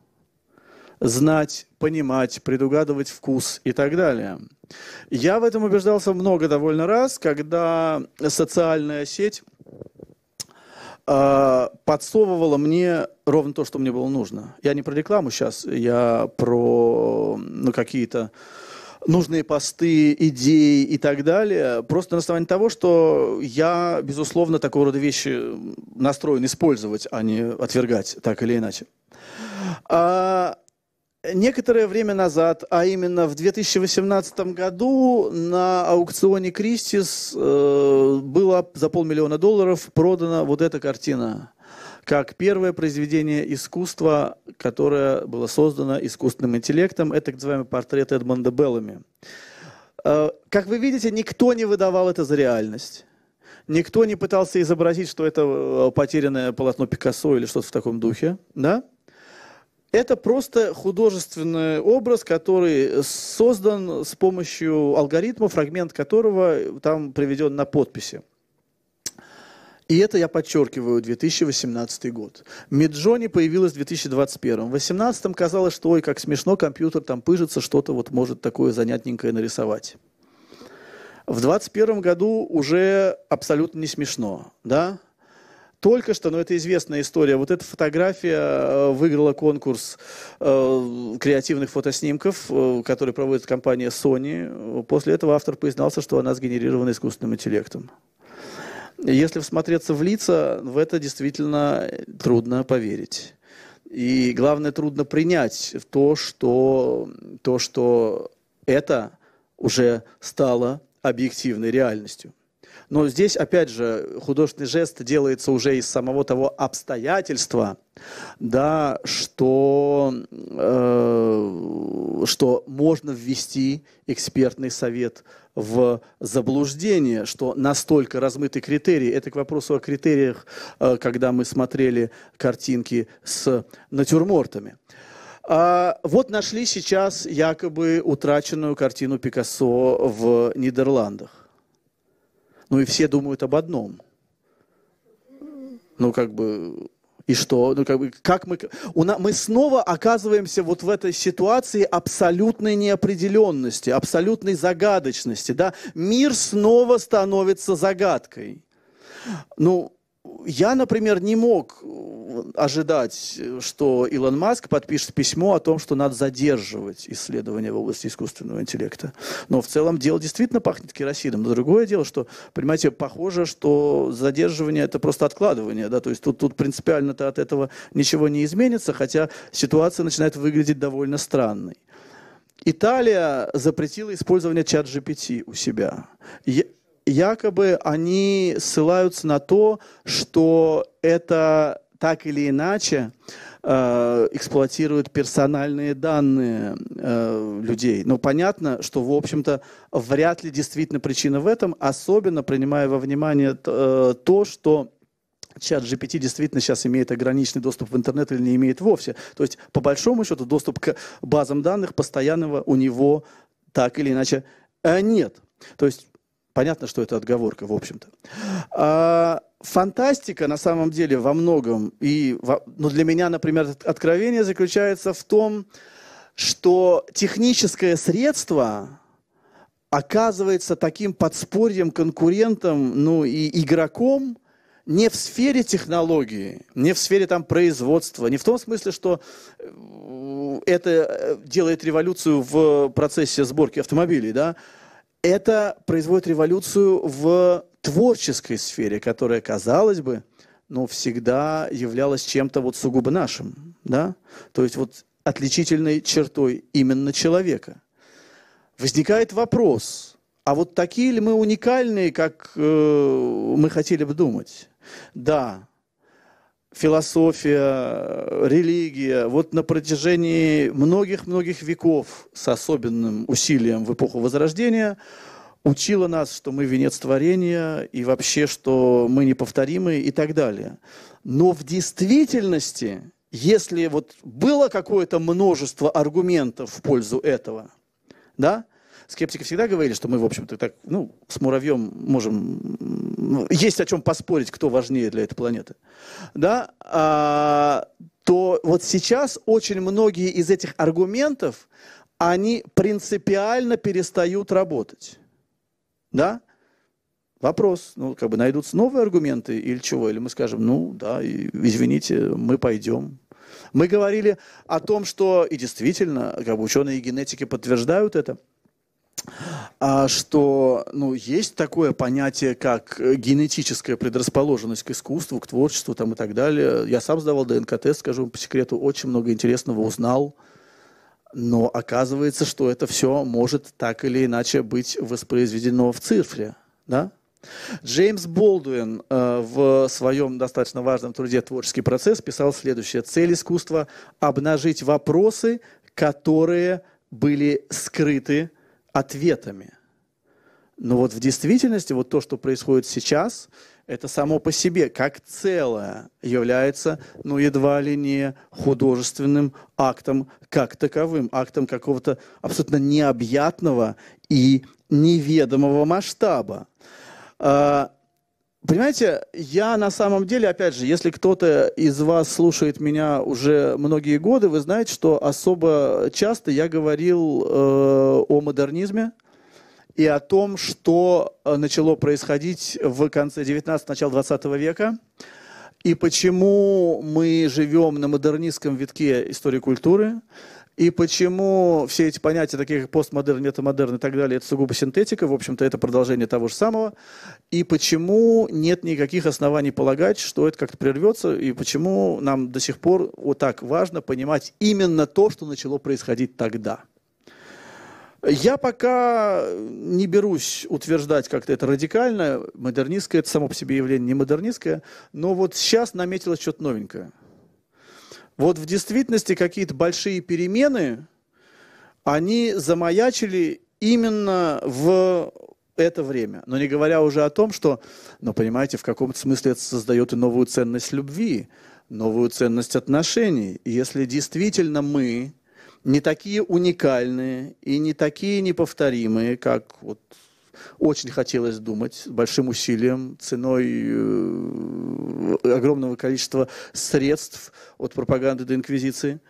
Знать, понимать, предугадывать вкус и так далее. Я в этом убеждался много довольно раз, когда социальная сеть а, подсовывала мне ровно то, что мне было нужно. Я не про рекламу сейчас, я про ну, какие-то нужные посты, идеи и так далее. Просто на основании того, что я, безусловно, такого рода вещи настроен использовать, а не отвергать так или иначе. А, Некоторое время назад, а именно в 2018 году, на аукционе Кристис э, было за полмиллиона долларов продана вот эта картина как первое произведение искусства, которое было создано искусственным интеллектом. Это так называемый портрет Эдмонда Беллами. Э, как вы видите, никто не выдавал это за реальность. Никто не пытался изобразить, что это э, потерянное полотно Пикассо или что-то в таком духе. Да? Это просто художественный образ, который создан с помощью алгоритма, фрагмент которого там приведен на подписи. И это, я подчеркиваю, 2018 год. Миджони появилась в 2021. В 2018 казалось, что ой, как смешно, компьютер там пыжится, что-то вот может такое занятненькое нарисовать. В 2021 году уже абсолютно не смешно, да? только что, но это известная история, вот эта фотография э, выиграла конкурс э, креативных фотоснимков, э, который проводит компания Sony. После этого автор признался, что она сгенерирована искусственным интеллектом. Если всмотреться в лица, в это действительно трудно поверить. И главное, трудно принять то, что, то, что это уже стало объективной реальностью. Но здесь, опять же, художественный жест делается уже из самого того обстоятельства, да, что, э, что можно ввести экспертный совет в заблуждение, что настолько размыты критерии. Это к вопросу о критериях, э, когда мы смотрели картинки с натюрмортами. А вот нашли сейчас якобы утраченную картину Пикассо в Нидерландах. Ну и все думают об одном. Ну как бы, и что? Ну как бы, как мы... У нас, мы снова оказываемся вот в этой ситуации абсолютной неопределенности, абсолютной загадочности, да? Мир снова становится загадкой. Ну, я, например, не мог э, ожидать, что Илон Маск подпишет письмо о том, что надо задерживать исследования в области искусственного интеллекта. Но в целом дело действительно пахнет керосином. Но другое дело, что, понимаете, похоже, что задерживание – это просто откладывание. Да? То есть тут, тут принципиально-то от этого ничего не изменится, хотя ситуация начинает выглядеть довольно странной. Италия запретила использование чат GPT у себя якобы они ссылаются на то, что это так или иначе э, эксплуатируют персональные данные э, людей. Но понятно, что, в общем-то, вряд ли действительно причина в этом, особенно принимая во внимание э, то, что чат GPT действительно сейчас имеет ограниченный доступ в интернет или не имеет вовсе. То есть, по большому счету, доступ к базам данных постоянного у него так или иначе э, нет. То есть Понятно, что это отговорка, в общем-то. А, фантастика на самом деле во многом, и, ну, для меня, например, откровение заключается в том, что техническое средство оказывается таким подспорьем, конкурентом, ну и игроком не в сфере технологии, не в сфере там производства, не в том смысле, что э, это э, делает революцию в процессе сборки автомобилей, да, это производит революцию в творческой сфере, которая, казалось бы, ну, всегда являлась чем-то вот сугубо нашим, да? То есть вот отличительной чертой именно человека. Возникает вопрос, а вот такие ли мы уникальные, как э, мы хотели бы думать? Да, философия, религия, вот на протяжении многих-многих веков с особенным усилием в эпоху Возрождения учила нас, что мы венец творения и вообще, что мы неповторимы и так далее. Но в действительности, если вот было какое-то множество аргументов в пользу этого, да, скептики всегда говорили, что мы, в общем-то, так, ну, с муравьем можем... Ну, есть о чем поспорить, кто важнее для этой планеты. Да? А, то вот сейчас очень многие из этих аргументов, они принципиально перестают работать. Да? Вопрос, ну, как бы найдутся новые аргументы или чего? Или мы скажем, ну, да, извините, мы пойдем, мы говорили о том, что, и действительно, как бы ученые генетики подтверждают это, а что ну, есть такое понятие, как э, генетическая предрасположенность к искусству, к творчеству там, и так далее. Я сам сдавал ДНК-тест, скажу вам по секрету, очень много интересного узнал. Но оказывается, что это все может так или иначе быть воспроизведено в цифре. Да? Джеймс Болдуин э, в своем достаточно важном труде «Творческий процесс» писал следующее. «Цель искусства – обнажить вопросы, которые были скрыты ответами. Но вот в действительности вот то, что происходит сейчас, это само по себе, как целое, является ну, едва ли не художественным актом как таковым, актом какого-то абсолютно необъятного и неведомого масштаба. А, Понимаете, я на самом деле, опять же, если кто-то из вас слушает меня уже многие годы, вы знаете, что особо часто я говорил э, о модернизме и о том, что э, начало происходить в конце 19 начала 20 века, и почему мы живем на модернистском витке истории культуры, и почему все эти понятия, такие как постмодерн, метамодерн и так далее, это сугубо синтетика, в общем-то, это продолжение того же самого. И почему нет никаких оснований полагать, что это как-то прервется, и почему нам до сих пор вот так важно понимать именно то, что начало происходить тогда. Я пока не берусь утверждать как-то это радикально, модернистское, это само по себе явление не модернистское, но вот сейчас наметилось что-то новенькое – вот в действительности какие-то большие перемены, они замаячили именно в это время. Но не говоря уже о том, что, ну, понимаете, в каком-то смысле это создает и новую ценность любви, новую ценность отношений. И если действительно мы не такие уникальные и не такие неповторимые, как вот очень хотелось думать, с большим усилием, ценой э, огромного количества средств от пропаганды до инквизиции,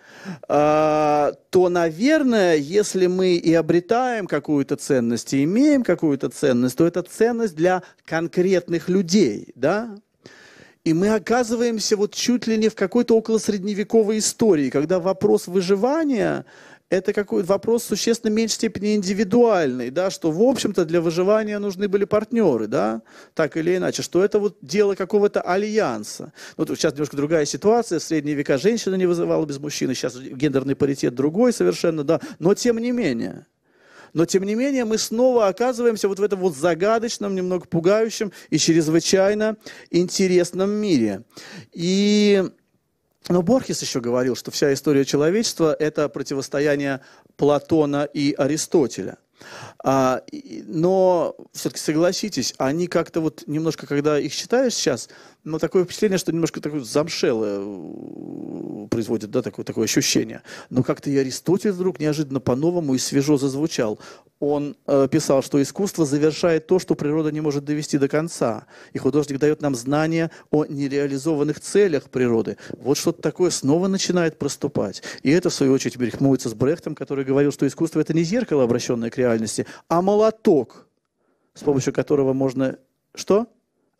а, то, наверное, если мы и обретаем какую-то ценность, и имеем какую-то ценность, то это ценность для конкретных людей, да, и мы оказываемся вот чуть ли не в какой-то около средневековой истории, когда вопрос выживания это какой-то вопрос существенно меньшей степени индивидуальный, да, что, в общем-то, для выживания нужны были партнеры, да, так или иначе, что это вот дело какого-то альянса. Вот сейчас немножко другая ситуация, в средние века женщина не вызывала без мужчины, сейчас гендерный паритет другой совершенно, да, но тем не менее. Но, тем не менее, мы снова оказываемся вот в этом вот загадочном, немного пугающем и чрезвычайно интересном мире. И но Борхес еще говорил, что вся история человечества – это противостояние Платона и Аристотеля. А, но все-таки согласитесь, они как-то вот немножко, когда их читаешь сейчас, но ну, такое впечатление, что немножко такое замшелое э, производит, да, такое, такое ощущение. Но как-то и Аристотель вдруг неожиданно по-новому и свежо зазвучал. Он э, писал, что искусство завершает то, что природа не может довести до конца. И художник дает нам знания о нереализованных целях природы. Вот что-то такое снова начинает проступать. И это, в свою очередь, рифмуется с Брехтом, который говорил, что искусство – это не зеркало, обращенное к реальности, а молоток, с помощью которого можно что?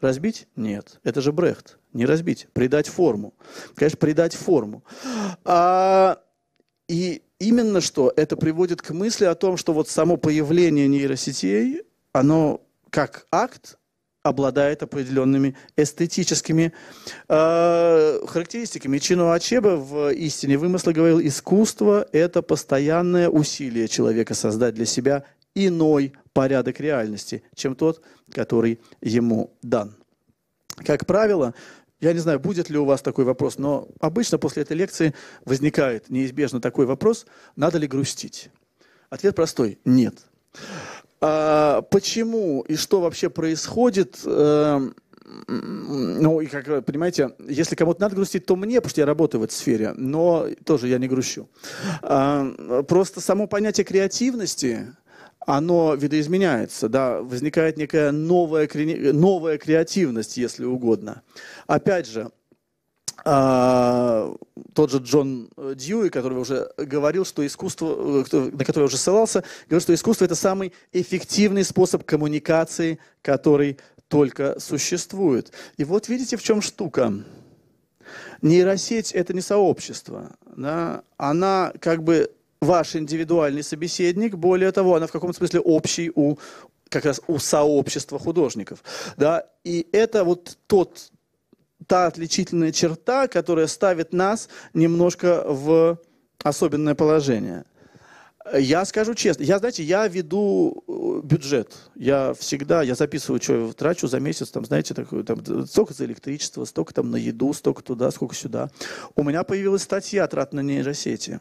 Разбить? Нет. Это же Брехт. Не разбить. Придать форму. Конечно, придать форму. А, и именно что это приводит к мысли о том, что вот само появление нейросетей, оно как акт обладает определенными эстетическими э, характеристиками. Чину Ачеба в «Истине вымысла» говорил, искусство – это постоянное усилие человека создать для себя иной порядок реальности, чем тот, который ему дан. Как правило, я не знаю, будет ли у вас такой вопрос, но обычно после этой лекции возникает неизбежно такой вопрос, надо ли грустить. Ответ простой – нет. А почему и что вообще происходит? Эм, ну, и как, понимаете, если кому-то надо грустить, то мне, потому что я работаю в этой сфере, но тоже я не грущу. А, просто само понятие креативности оно видоизменяется, да, возникает некая новая, новая креативность, если угодно. Опять же, а, тот же Джон Дьюи, который уже говорил, что искусство, на который уже ссылался, говорит, что искусство это самый эффективный способ коммуникации, который только существует. И вот видите, в чем штука. Нейросеть это не сообщество. Да? Она как бы ваш индивидуальный собеседник, более того, она в каком-то смысле общий у как раз у сообщества художников. Да? И это вот тот, та отличительная черта, которая ставит нас немножко в особенное положение. Я скажу честно, я, знаете, я веду э, бюджет. Я всегда, я записываю, что я трачу за месяц, там, знаете, такое, там, столько за электричество, столько там на еду, столько туда, сколько сюда. У меня появилась статья «Трат на нейросети».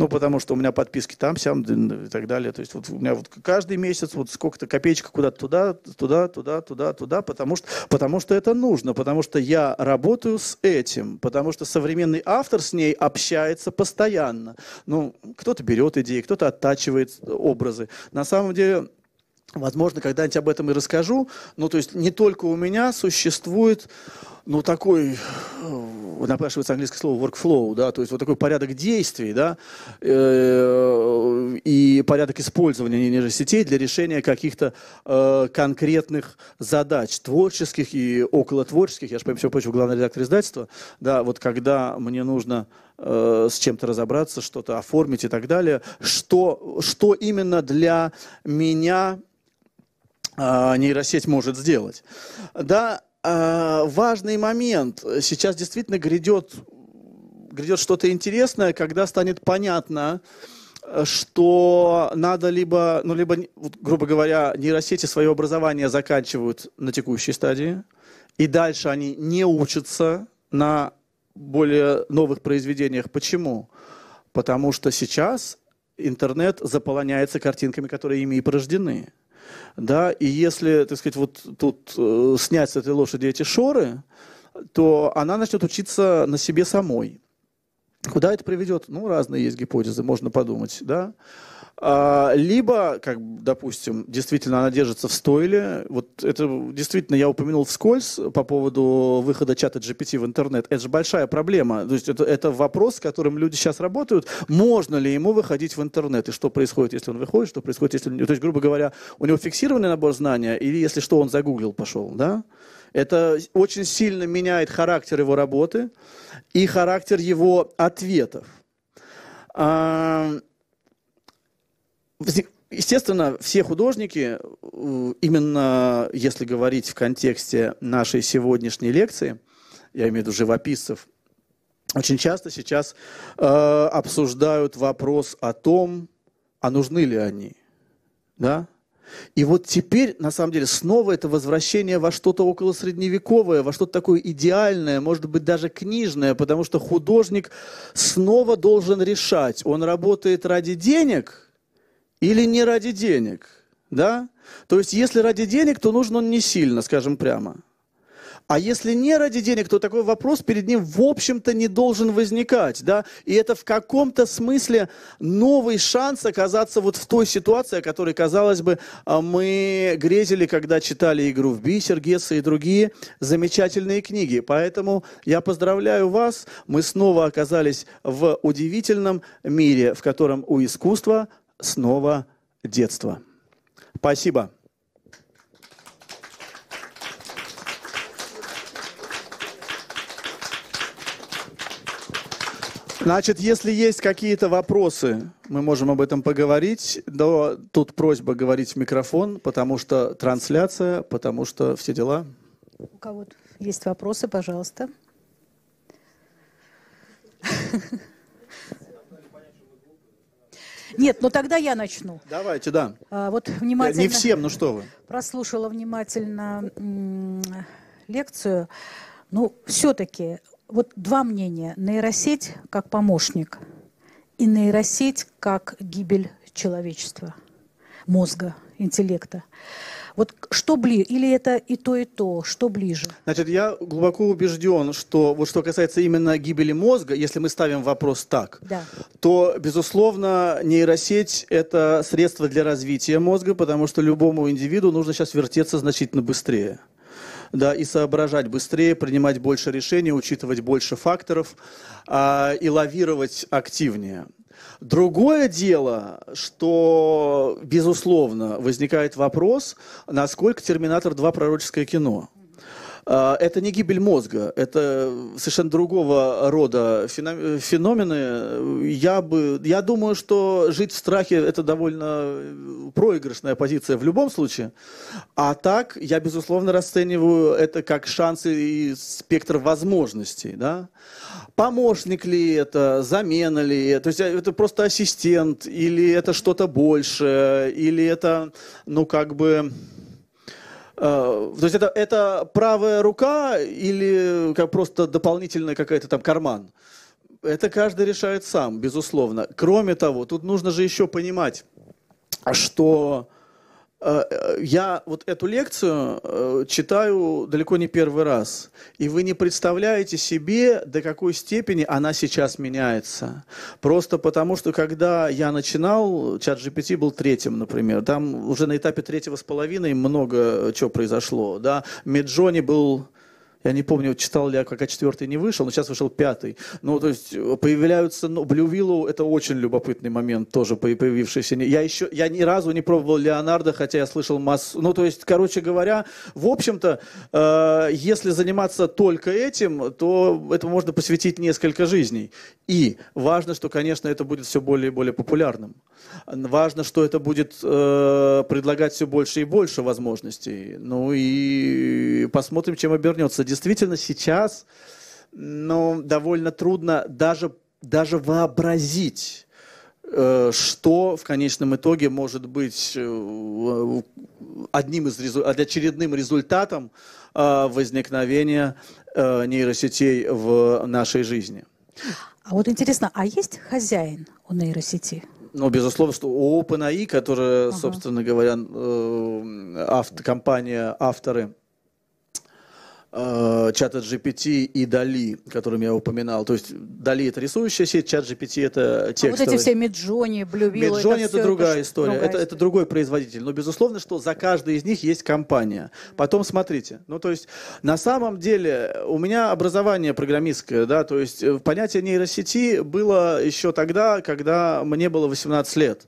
Ну, потому что у меня подписки там, сям и так далее. То есть вот у меня вот каждый месяц вот сколько-то копеечка куда-то туда, туда, туда, туда, туда, потому что, потому что это нужно, потому что я работаю с этим, потому что современный автор с ней общается постоянно. Ну, кто-то берет идеи, кто-то оттачивает образы. На самом деле, возможно, когда-нибудь об этом и расскажу. Ну, то есть не только у меня существует ну, такой, э, напрашивается английское слово workflow, да, то есть вот такой порядок действий, да, э, и порядок использования нейросетей для решения каких-то э, конкретных задач, творческих и околотворческих, я же, помимо всего прочего, главный редактор издательства, да, вот когда мне нужно э, с чем-то разобраться, что-то оформить и так далее, что, что именно для меня э, нейросеть может сделать. Да, а, важный момент. Сейчас действительно грядет, грядет что-то интересное, когда станет понятно, что надо либо, ну, либо, грубо говоря, нейросети свое образование заканчивают на текущей стадии, и дальше они не учатся на более новых произведениях. Почему? Потому что сейчас интернет заполоняется картинками, которые ими и порождены. Да? И если, так сказать, вот тут э, снять с этой лошади эти шоры, то она начнет учиться на себе самой. Куда это приведет? Ну, разные есть гипотезы, можно подумать, да. А, либо, как, допустим, действительно она держится в стойле. Вот это действительно я упомянул вскользь по поводу выхода чата GPT в интернет. Это же большая проблема. То есть это, это вопрос, с которым люди сейчас работают. Можно ли ему выходить в интернет? И что происходит, если он выходит? Что происходит, если... То есть, грубо говоря, у него фиксированный набор знания или если что, он загуглил, пошел, да? Это очень сильно меняет характер его работы и характер его ответов. А, Естественно, все художники, э, именно если говорить в контексте нашей сегодняшней лекции, я имею в виду живописцев, очень часто сейчас э, обсуждают вопрос о том, а нужны ли они. Да? И вот теперь, на самом деле, снова это возвращение во что-то около средневековое, во что-то такое идеальное, может быть, даже книжное, потому что художник снова должен решать, он работает ради денег – или не ради денег, да? То есть, если ради денег, то нужен он не сильно, скажем прямо. А если не ради денег, то такой вопрос перед ним, в общем-то, не должен возникать, да? И это в каком-то смысле новый шанс оказаться вот в той ситуации, о которой, казалось бы, а, мы грезили, когда читали «Игру в би «Гесса» и другие замечательные книги. Поэтому я поздравляю вас, мы снова оказались в удивительном мире, в котором у искусства снова детство. Спасибо. Значит, если есть какие-то вопросы, мы можем об этом поговорить. Но тут просьба говорить в микрофон, потому что трансляция, потому что все дела. У кого есть вопросы, пожалуйста. Нет, но ну тогда я начну. Давайте, да. А, вот внимательно... Не всем, ну что вы. Прослушала внимательно лекцию. Ну, все-таки, вот два мнения. Нейросеть как помощник и нейросеть как гибель человечества, мозга, интеллекта. Вот что ближе? Или это и то, и то? Что ближе? Значит, я глубоко убежден, что вот что касается именно гибели мозга, если мы ставим вопрос так, да. то, безусловно, нейросеть – это средство для развития мозга, потому что любому индивиду нужно сейчас вертеться значительно быстрее да, и соображать быстрее, принимать больше решений, учитывать больше факторов а, и лавировать активнее. Другое дело, что, безусловно, возникает вопрос, насколько «Терминатор 2» пророческое кино. А, это не гибель мозга, это совершенно другого рода феномены. Я, бы, я думаю, что жить в страхе – это довольно проигрышная позиция в любом случае. А так я, безусловно, расцениваю это как шансы и спектр возможностей. Да? Помощник ли это, замена ли это, то есть э, это просто ассистент, или это что-то больше, или это, ну, как бы, Э, то есть это, это правая рука или как просто дополнительный какой-то там карман? Это каждый решает сам, безусловно. Кроме того, тут нужно же еще понимать, что Э, э, я вот эту лекцию э, читаю далеко не первый раз, и вы не представляете себе, до какой степени она сейчас меняется. Просто потому, что когда я начинал, чат GPT был третьим, например, там уже на этапе третьего с половиной много чего произошло. Да? Меджони был я не помню, читал ли я, пока четвертый не вышел, но сейчас вышел пятый. Ну, то есть э, появляются... Ну, Блю Виллу — это очень любопытный момент тоже появившийся. Я еще... Я ни разу не пробовал Леонардо, хотя я слышал массу... Ну, то есть, короче говоря, в общем-то, э, если заниматься только этим, то этому можно посвятить несколько жизней. И важно, что, конечно, это будет все более и более популярным. Важно, что это будет э, предлагать все больше и больше возможностей. Ну и посмотрим, чем обернется действительно сейчас ну, довольно трудно даже, даже вообразить, э, что в конечном итоге может быть э, одним из очередным результатом э, возникновения нейросетей в нашей жизни. А вот интересно, а есть хозяин у нейросети? Ну, безусловно, что у OpenAI, которая, ага. собственно говоря, авто, компания авторы Чат э, чата GPT и Дали, которым я упоминал. То есть Дали это рисующая сеть, чат GPT это текстовый. А вот эти все Миджони, Блювилл. Миджони это, это другая это история. Другая это, история. это другой производитель. Но безусловно, что за каждый из них есть компания. Потом смотрите. Ну то есть на самом деле у меня образование программистское, да, то есть э, понятие нейросети было еще тогда, когда мне было 18 лет.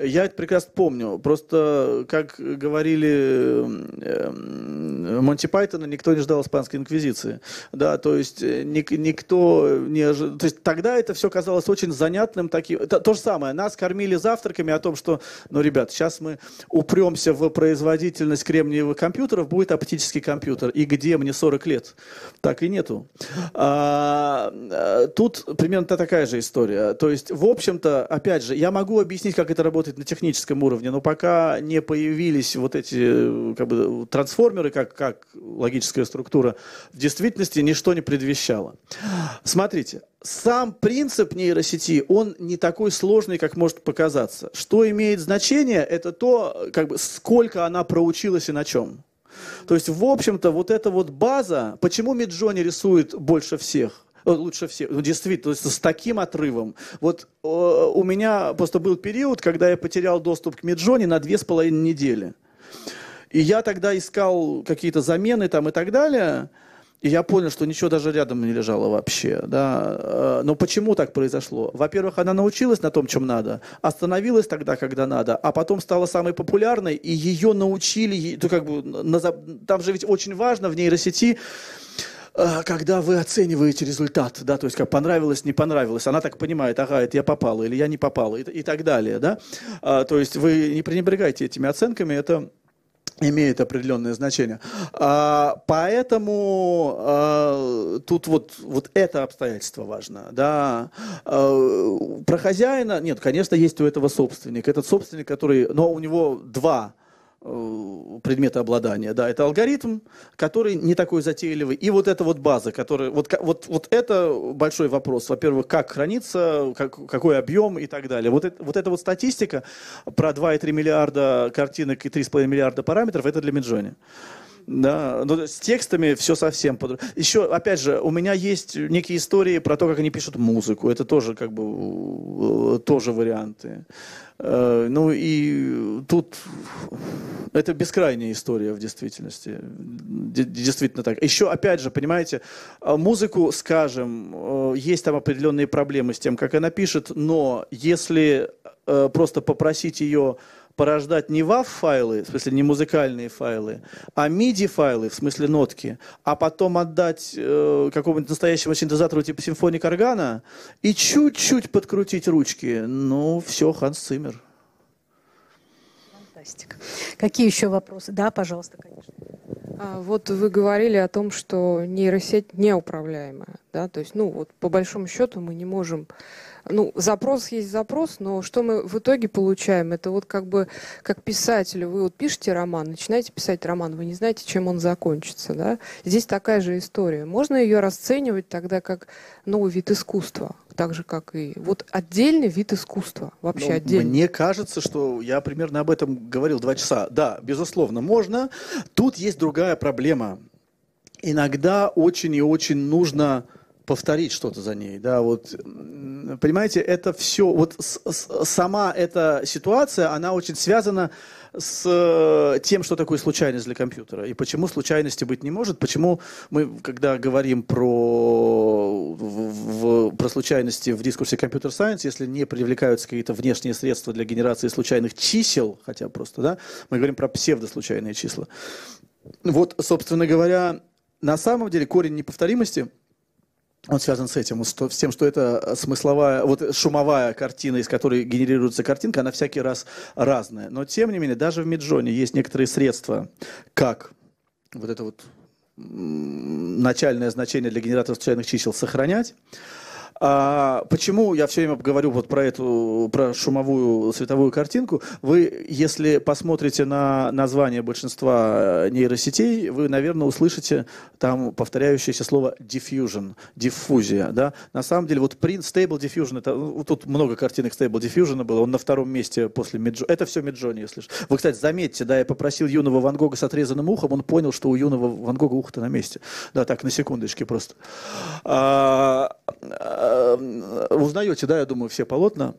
Я это прекрасно помню. Просто, как говорили эм, Монти Пайтона, никто не ждал испанской инквизиции. Да, то есть э, ник, никто не ожидал. То есть тогда это все казалось очень занятным. Таким... То, то же самое. Нас кормили завтраками о том, что, ну, ребят, сейчас мы упремся в производительность кремниевых компьютеров, будет оптический компьютер. И где мне 40 лет? Так и нету. А, э, тут примерно такая же история. То есть, в общем-то, опять же, я могу объяснить, как это работает работает на техническом уровне, но пока не появились вот эти э, как бы, трансформеры, как, как логическая структура, в действительности ничто не предвещало. Смотрите, сам принцип нейросети, он не такой сложный, как может показаться. Что имеет значение, это то, как бы, сколько она проучилась и на чем. То есть, в общем-то, вот эта вот база, почему Миджони рисует больше всех – Э, лучше всех. Ну, действительно, с таким отрывом. Вот э, у меня просто был период, когда я потерял доступ к Миджоне на две с половиной недели. И я тогда искал какие-то замены там и так далее. И я понял, что ничего даже рядом не лежало вообще. Да. Э, но почему так произошло? Во-первых, она научилась на том, чем надо, остановилась тогда, когда надо, а потом стала самой популярной, и ее научили, то ну, как бы, там же ведь очень важно в нейросети «А, когда вы оцениваете результат, да, то есть как понравилось, не понравилось, она так понимает, ага, это я попала или я не попала и, и так далее, да, а, то есть вы не пренебрегайте этими оценками, это имеет определенное значение. А, поэтому а, тут вот, вот это обстоятельство важно. Да. А, про хозяина, нет, конечно, есть у этого собственник. Этот собственник, который, но у него два Э, предмета обладания. Да, это алгоритм, который не такой затейливый. И вот эта вот база, которая... Вот, вот, вот это большой вопрос. Во-первых, как хранится, как, какой объем и так далее. Вот, это, вот эта вот статистика про 2,3 миллиарда картинок и 3,5 миллиарда параметров, это для Миджони. Да, но ну, с текстами все совсем по Еще, опять же, у меня есть некие истории про то, как они пишут музыку. Это тоже как бы э, тоже варианты. Э, ну и тут это бескрайняя история в действительности. Действительно так. Еще, опять же, понимаете, а музыку, скажем, э, есть там определенные проблемы с тем, как она пишет, но если просто попросить ее порождать не WAV-файлы, в смысле не музыкальные файлы, а MIDI-файлы, в смысле нотки, а потом отдать э, какому-нибудь настоящему синтезатору типа симфоник органа и чуть-чуть подкрутить ручки. Ну, все, Ханс Циммер. Фантастика. Какие еще вопросы? Да, пожалуйста, конечно. А, вот вы говорили о том, что нейросеть неуправляемая, да, то есть, ну, вот по большому счету мы не можем ну, запрос есть запрос, но что мы в итоге получаем? Это вот как бы, как писатель, вы вот пишете роман, начинаете писать роман, вы не знаете, чем он закончится, да? Здесь такая же история. Можно ее расценивать тогда как новый вид искусства, так же, как и... Вот отдельный вид искусства, вообще ну, отдельный. Мне кажется, что я примерно об этом говорил два часа. Да, безусловно, можно. Тут есть другая проблема. Иногда очень и очень нужно повторить что-то за ней, да, вот, понимаете, это все, вот с, с, сама эта ситуация, она очень связана с э, тем, что такое случайность для компьютера, и почему случайности быть не может, почему мы, когда говорим про, в, в, про случайности в дискурсе компьютер-сайенс, если не привлекаются какие-то внешние средства для генерации случайных чисел, хотя просто, да, мы говорим про псевдослучайные числа. Вот, собственно говоря, на самом деле корень неповторимости – он связан с этим, с тем, что это э, смысловая, вот э, шумовая картина, из которой генерируется картинка, она всякий раз разная. Но тем не менее, даже в Миджоне есть некоторые средства, как вот это вот начальное значение для генератора случайных чисел сохранять, а, почему я все время говорю вот про эту, про шумовую световую картинку? Вы, если посмотрите на название большинства э, нейросетей, вы, наверное, услышите там повторяющееся слово diffusion, диффузия, да? На самом деле, вот print stable diffusion, это, ну, тут много картинок stable diffusion было, он на втором месте после Миджо. Это все Миджони, если что. Вы, кстати, заметьте, да, я попросил юного Ван Гога с отрезанным ухом, он понял, что у юного Ван Гога ухо-то на месте. Да, так, на секундочке просто. А, а узнаете, да, я думаю, все полотна,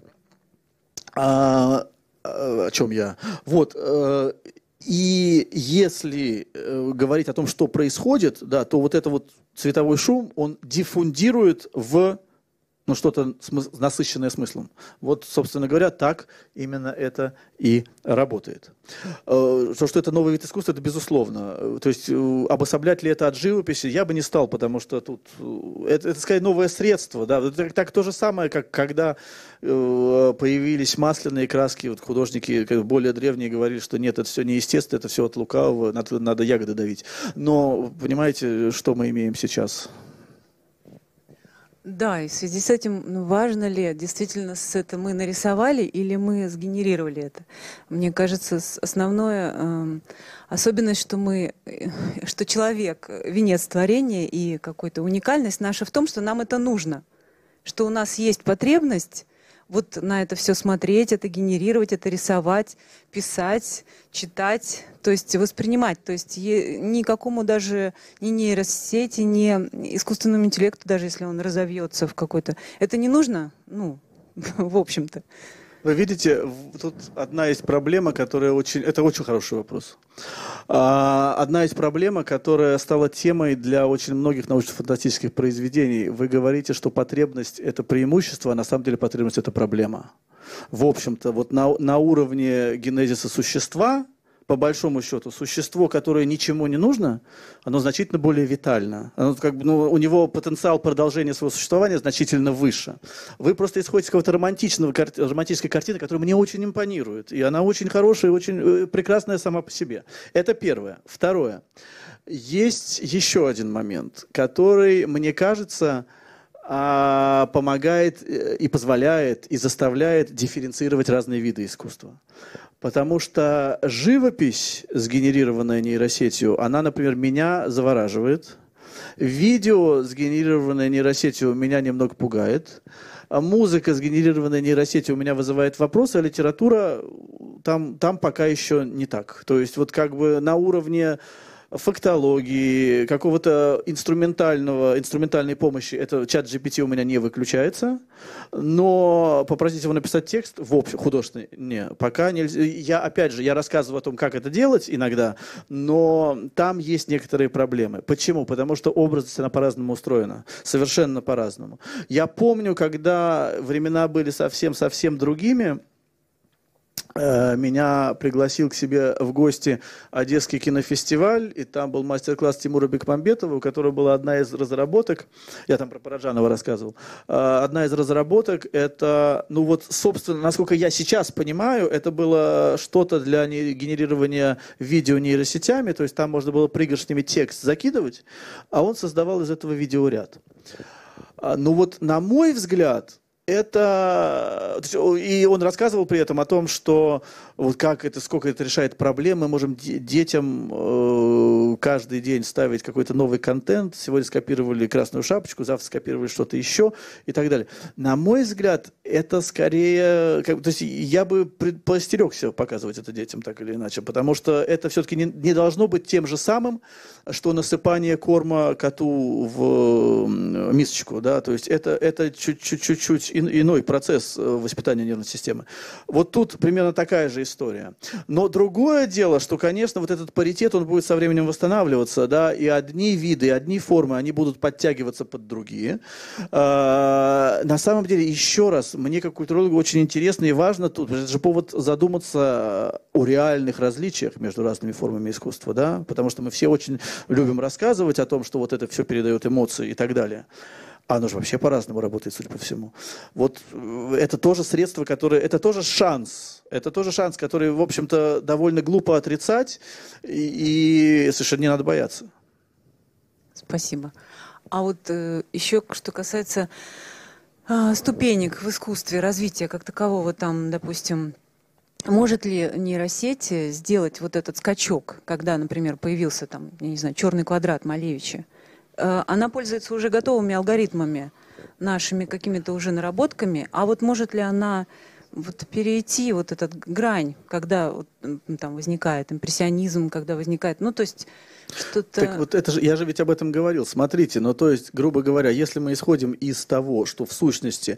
а, а о чем я. Вот, э, и если э, говорить о том, что происходит, да, то вот этот вот цветовой шум, он диффундирует в ну, что-то смы- насыщенное смыслом. Вот, собственно говоря, так именно это и работает. Э, то, что это новый вид искусства, это безусловно. То есть э, обособлять ли это от живописи, я бы не стал, потому что тут э, это, это скорее, новое средство. Да? Это так то же самое, как когда появились масляные краски, вот художники более древние говорили, что нет, это все неестественно, это все от лукавого, надо, надо ягоды давить. Но понимаете, что мы имеем сейчас? Да, и в связи с этим, ну, важно ли действительно с это мы нарисовали или мы сгенерировали это? Мне кажется, основная э, эм, особенность, что мы, э, что человек венец творения и какой-то уникальность наша в том, что нам это нужно, что у нас есть потребность вот на это все смотреть, это генерировать, это рисовать, писать, читать, то есть воспринимать. То есть никакому даже ни нейросети, ни искусственному интеллекту, даже если он разовьется в какой-то... Это не нужно, ну, [laughs] в общем-то. Вы видите, тут одна есть проблема, которая очень... Это очень хороший вопрос. А, одна есть проблема, которая стала темой для очень многих научно-фантастических произведений. Вы говорите, что потребность – это преимущество, а на самом деле потребность – это проблема. В общем-то, вот на, на уровне генезиса существа по большому счету, существо, которое ничему не нужно, оно значительно более витально. Оно как бы, ну, у него потенциал продолжения своего существования значительно выше. Вы просто исходите из какого-то романтичного, романтической картины, которая мне очень импонирует. И она очень хорошая и очень э, прекрасная сама по себе. Это первое. Второе. Есть еще один момент, который, мне кажется, а помогает э, и позволяет и заставляет дифференцировать разные виды искусства. Потому что живопись, сгенерированная нейросетью, она, например, меня завораживает. Видео, сгенерированное нейросетью, меня немного пугает. А музыка, сгенерированная нейросетью, у меня вызывает вопросы, а литература там, там пока еще не так. То есть вот как бы на уровне фактологии, какого-то инструментального, инструментальной помощи. Это чат GPT у меня не выключается, но попросить его написать текст в общем художественный, не, пока нельзя. Я, опять же, я рассказываю о том, как это делать иногда, но там есть некоторые проблемы. Почему? Потому что образность, она по-разному устроена. Совершенно по-разному. Я помню, когда времена были совсем-совсем другими, Э, меня пригласил к себе в гости Одесский кинофестиваль, и там был мастер-класс Тимура Бекмамбетова, у которого была одна из разработок, я там про Параджанова рассказывал, э, одна из разработок это, ну вот, собственно, насколько я сейчас понимаю, это было что-то для генерирования видео нейросетями, то есть там можно было пригоршнями текст закидывать, а он создавал из этого видеоряд. А, ну вот, на мой взгляд, это... Э, и он рассказывал при этом о том, что вот как это, сколько это решает проблем. Мы можем детям э, каждый день ставить какой-то новый контент. Сегодня скопировали «Красную шапочку», завтра скопировали что-то еще и так далее. На мой взгляд, это скорее... Как, то есть я бы постерегся показывать это детям так или иначе, потому что это все-таки не, не должно быть тем же самым, что насыпание корма коту в мисочку. Да? То есть это, это чуть-чуть иной процесс э, воспитания нервной системы. Вот тут примерно такая же история. Но другое дело, что, конечно, вот этот паритет, он будет со временем восстанавливаться, да, и одни виды, одни формы, они будут подтягиваться под другие. А, на самом деле, еще раз, раз мне, как культурологу, очень интересно и важно тут, это же повод задуматься э, о реальных различиях между разными формами искусства, да, потому что мы все очень любим рассказывать о том, что вот это все передает эмоции и так далее. А оно же вообще по-разному работает, судя по всему. Вот э, это тоже средство, которое... Это тоже шанс. Это тоже шанс, который, в общем-то, довольно глупо отрицать. И, и совершенно не надо бояться. Спасибо. А вот э, еще, что касается а, ступенек в искусстве развития как такового там, допустим, может ли нейросеть сделать вот этот скачок, когда, например, появился там, я не знаю, черный квадрат Малевича? А, она пользуется уже готовыми алгоритмами, нашими какими-то уже наработками, а вот может ли она вот перейти вот этот грань, когда вот, там возникает импрессионизм, когда возникает, ну то есть что-то... Так вот это же, я же ведь об этом говорил. Смотрите, ну то есть, грубо говоря, если мы исходим из того, что в сущности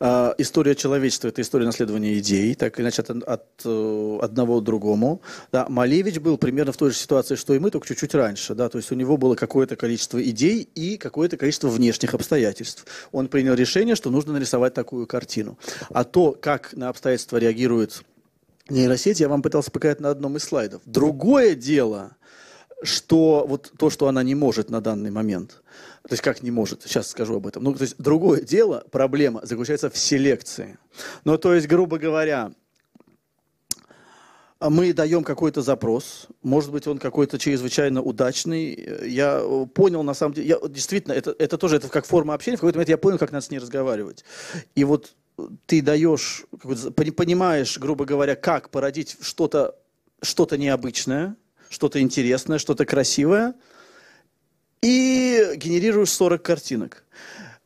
э, история человечества – это история наследования идей, так или иначе от, от э, одного к другому. Да, Малевич был примерно в той же ситуации, что и мы, только чуть-чуть раньше. Да, то есть у него было какое-то количество идей и какое-то количество внешних обстоятельств. Он принял решение, что нужно нарисовать такую картину. А то, как на обстоятельства реагирует нейросеть, я вам пытался показать на одном из слайдов. Другое дело – что вот то, что она не может на данный момент, то есть как не может, сейчас скажу об этом. Ну, то есть другое дело, проблема заключается в селекции. Ну, то есть, грубо говоря, мы даем какой-то запрос, может быть, он какой-то чрезвычайно удачный. Я понял, на самом деле, я, действительно, это, это тоже это как форма общения, в какой-то момент я понял, как надо с ней разговаривать. И вот ты даешь, понимаешь, грубо говоря, как породить что-то что, -то, что -то необычное – что-то интересное, что-то красивое, и генерируешь 40 картинок.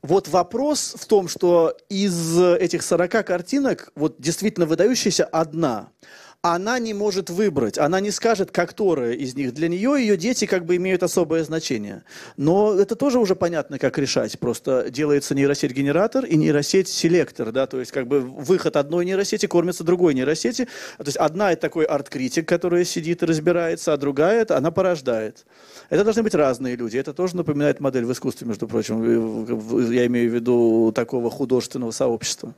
Вот вопрос в том, что из этих 40 картинок, вот действительно выдающаяся одна – она не может выбрать, она не скажет, которая из них. Для нее ее дети как бы имеют особое значение. Но это тоже уже понятно, как решать. Просто делается нейросеть-генератор и нейросеть-селектор, да, то есть как бы выход одной нейросети кормится другой нейросети. А, то есть одна это такой арт-критик, которая сидит и разбирается, а другая это она порождает. Это должны быть разные люди. Это тоже напоминает модель в искусстве, между прочим. Я имею в виду такого художественного сообщества.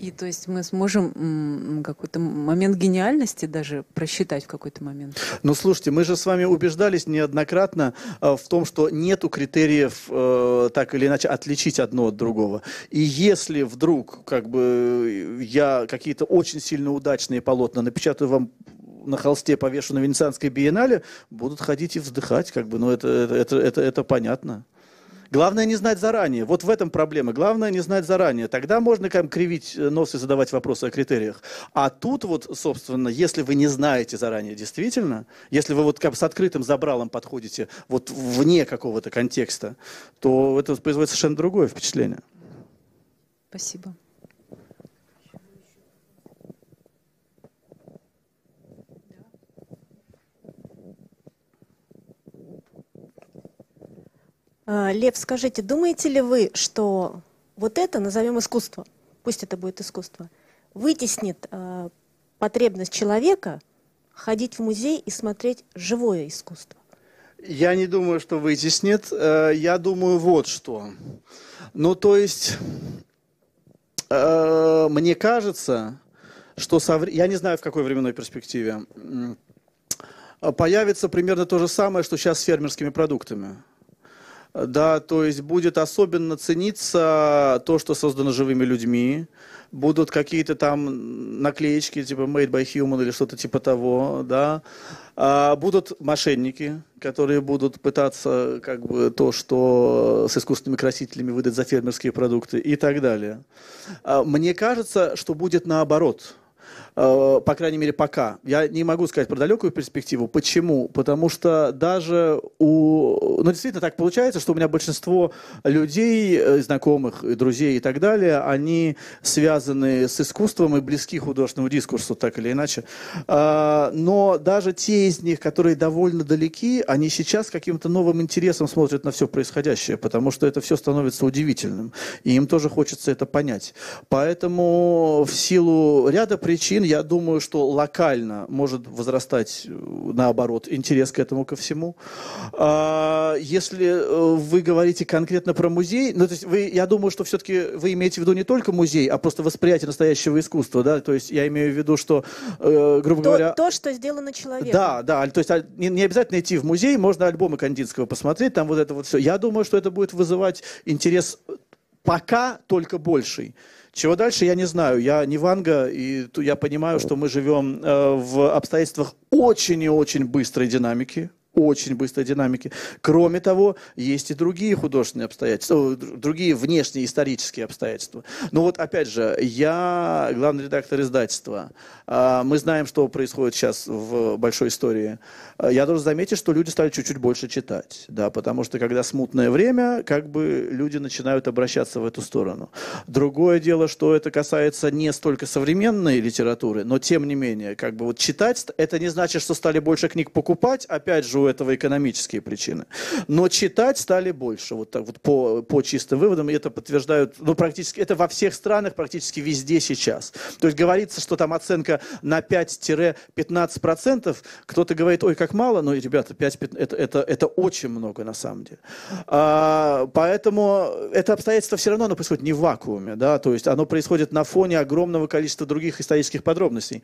И то есть мы сможем какой-то момент гениальности даже просчитать в какой-то момент. Ну слушайте, мы же с вами убеждались неоднократно э, в том, что нету критериев э, так или иначе отличить одно от другого. И если вдруг как бы я какие-то очень сильно удачные полотна напечатаю вам на холсте повешу на Венецианской биеннале, будут ходить и вздыхать, как бы, ну это, это, это, это, это понятно. Главное не знать заранее. Вот в этом проблема. Главное не знать заранее. Тогда можно как кривить э, нос и задавать вопросы о критериях. А тут вот, собственно, если вы не знаете заранее действительно, если вы вот как с открытым забралом подходите вот вне какого-то контекста, то это производит совершенно другое впечатление. Спасибо. А, Лев, скажите, думаете ли вы, что вот это, назовем искусство, пусть это будет искусство, вытеснит э, потребность человека ходить в музей и смотреть живое искусство? Я не думаю, что вытеснит. Э, я думаю, вот что. Ну, то есть, э, мне кажется, что со вре... я не знаю, в какой временной перспективе появится примерно то же самое, что сейчас с фермерскими продуктами да, то есть будет особенно цениться то, что создано живыми людьми, будут какие-то там наклеечки типа made by human или что-то типа того, да, а будут мошенники, которые будут пытаться как бы то, что с искусственными красителями выдать за фермерские продукты и так далее. А, мне кажется, что будет наоборот – Э, по крайней мере, пока. Я не могу сказать про далекую перспективу. Почему? Потому что даже у... Ну, действительно так получается, что у меня большинство людей, э, знакомых, друзей и так далее, они связаны с искусством и близки художественному дискурсу, так или иначе. А, но даже те из них, которые довольно далеки, они сейчас каким-то новым интересом смотрят на все происходящее, потому что это все становится удивительным. И им тоже хочется это понять. Поэтому в силу ряда причин я думаю, что локально может возрастать, э, наоборот, интерес к этому ко всему. А, если э, вы говорите конкретно про музей, ну, то есть вы, я думаю, что все-таки вы имеете в виду не только музей, а просто восприятие настоящего искусства, да, то есть я имею в виду, что, э, грубо то, говоря... То, что сделано человеком. Да, да, то есть а, не, обязательно идти в музей, можно альбомы Кандинского посмотреть, там вот это вот все. Я думаю, что это будет вызывать интерес пока только больший. Чего дальше, я не знаю. Я не Ванга, и я понимаю, что мы живем э, в обстоятельствах очень и очень быстрой динамики, очень быстрой динамики. Кроме того, есть и другие художественные обстоятельства, другие внешние исторические обстоятельства. Но вот опять же, я главный редактор издательства. А, мы знаем, что происходит сейчас в большой истории. А, я должен заметить, что люди стали чуть-чуть больше читать, да, потому что когда смутное время, как бы люди начинают обращаться в эту сторону. Другое дело, что это касается не столько современной литературы, но тем не менее, как бы вот читать, это не значит, что стали больше книг покупать. Опять же, у этого экономические причины. Но читать стали больше, вот так вот по, по чистым выводам, и это подтверждают, ну, практически, это во всех странах, практически везде сейчас. То есть говорится, что там оценка на 5-15%, кто-то говорит, ой, как мало, но, ребята, 5, это, это, это очень много на самом деле. А, поэтому это обстоятельство все равно оно происходит не в вакууме, да, то есть оно происходит на фоне огромного количества других исторических подробностей.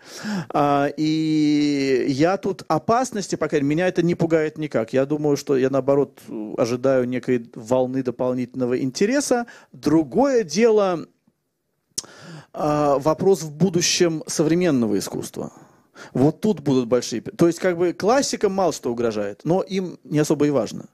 А, и я тут опасности, по крайней мере, меня это не пугает пугает никак. Я думаю, что я, наоборот, ожидаю некой волны дополнительного интереса. Другое дело а, вопрос в будущем современного искусства. Вот тут будут большие... То есть, как бы, классикам мало что угрожает, но им не особо и важно.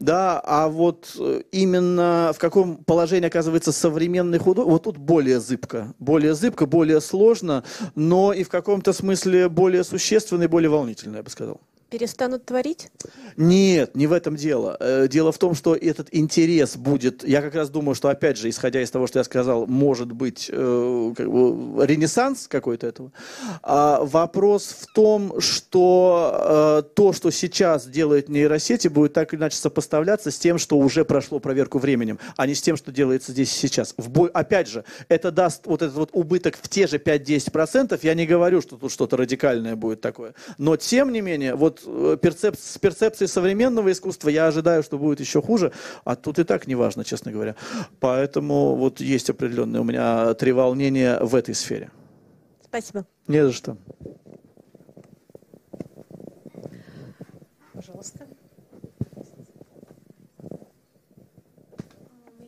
Да, а вот э, именно в каком положении оказывается современный художник, вот тут более зыбко. Более зыбко, более сложно, но и в каком-то смысле более существенно и более волнительно, я бы сказал перестанут творить? Нет, не в этом дело. Э, дело в том, что этот интерес будет, я как раз думаю, что опять же, исходя из того, что я сказал, может быть э, как бы, ренессанс какой-то этого. А вопрос в том, что э, то, что сейчас делают нейросети, будет так или иначе сопоставляться с тем, что уже прошло проверку временем, а не с тем, что делается здесь и сейчас. В бой, опять же, это даст вот этот вот убыток в те же 5-10%. Я не говорю, что тут что-то радикальное будет такое. Но тем не менее, вот Э, перцеп... с перцепцией современного искусства я ожидаю, что будет еще хуже, а тут и так неважно, честно говоря. Поэтому вот есть определенные у меня три волнения в этой сфере. Спасибо. Не за что. Пожалуйста.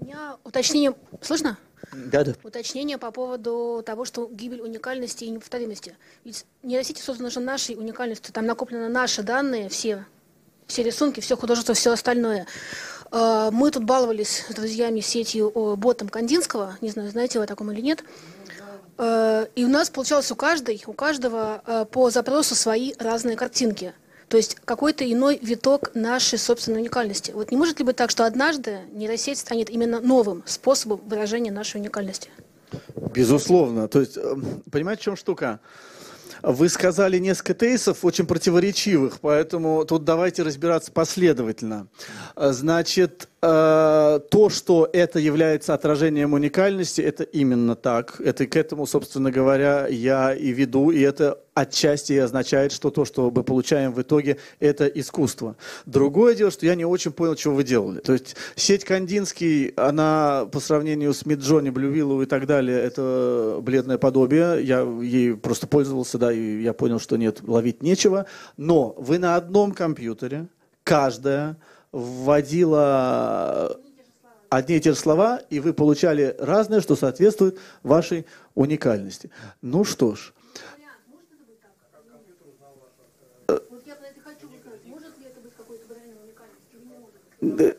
У меня уточнение. Слышно? Да, да. Уточнение по поводу того, что гибель уникальности и неповторимости. Ведь нейросети созданы же нашей уникальностью, там накоплены наши данные, все, все рисунки, все художество, все остальное. А, мы тут баловались с друзьями сетью ботом Кандинского, не знаю, знаете вы о таком или нет. А, и у нас получалось у каждой, у каждого а, по запросу свои разные картинки – то есть какой-то иной виток нашей собственной уникальности. Вот не может ли быть так, что однажды нейросеть станет именно новым способом выражения нашей уникальности? Безусловно. То есть, эм, понимаете, в чем штука? Вы сказали несколько тейсов, очень противоречивых, поэтому тут давайте разбираться последовательно. Значит, э, то, что это является отражением уникальности, это именно так. Это к этому, собственно говоря, я и веду, и это отчасти и означает, что то, что мы получаем в итоге, это искусство. Другое дело, что я не очень понял, чего вы делали. То есть сеть Кандинский, она по сравнению с Миджони, Блювиллу и так далее, это бледное подобие. Я ей просто пользовался, да, и я понял, что нет, ловить нечего. Но вы на одном компьютере, каждая, вводила одни и те же слова, и вы получали разное, что соответствует вашей уникальности. Ну что ж, the,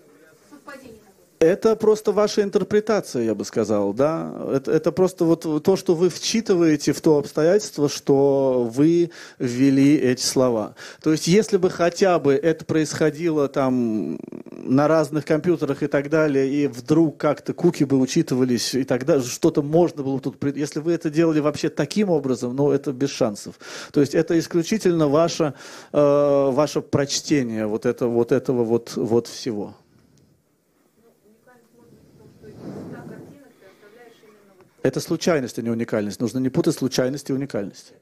Это просто ваша интерпретация, я бы сказал, да. Это, это просто вот то, что вы вчитываете в то обстоятельство, что вы ввели эти слова. То есть, если бы хотя бы это происходило там на разных компьютерах и так далее, и вдруг как-то куки бы учитывались и так далее, что-то можно было тут... Если вы это делали вообще таким образом, ну, это без шансов. То есть, это исключительно ваше, э, ваше прочтение вот, это, вот этого вот, вот всего. Это случайность, а не уникальность. Нужно не путать случайность и уникальность.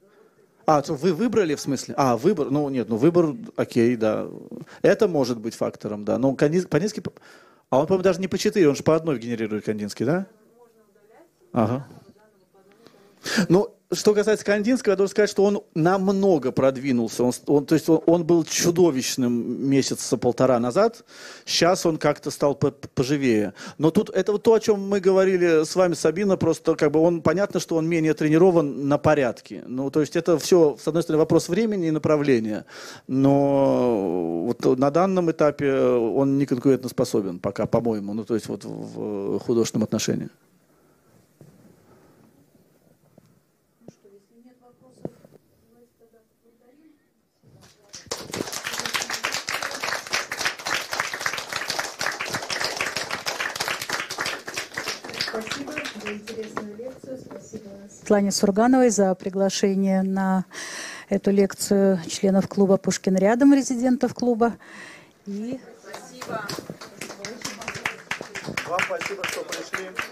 А, то вы выбрали в смысле? А, выбор. Ну, нет, ну выбор, окей, да. Это может быть фактором, да. Но Кандинский, а он, по-моему, даже не по четыре, он же по одной генерирует Кандинский, да? Ага. Ну, что касается Кандинского, я должен сказать, что он намного продвинулся. Он, он, то есть он, он был чудовищным месяца полтора назад. Сейчас он как-то стал по поживее. Но тут это вот то, о чем мы говорили с вами, Сабина, просто как бы он понятно, что он менее тренирован на порядке. Ну, то есть это все, с одной стороны, вопрос времени и направления. Но вот на данном этапе он не конкурентоспособен пока, по-моему. Ну, то есть вот в художественном отношении. Светлане Сургановой за приглашение на эту лекцию членов клуба «Пушкин рядом», резидентов клуба. И... Спасибо. Вам спасибо, что пришли.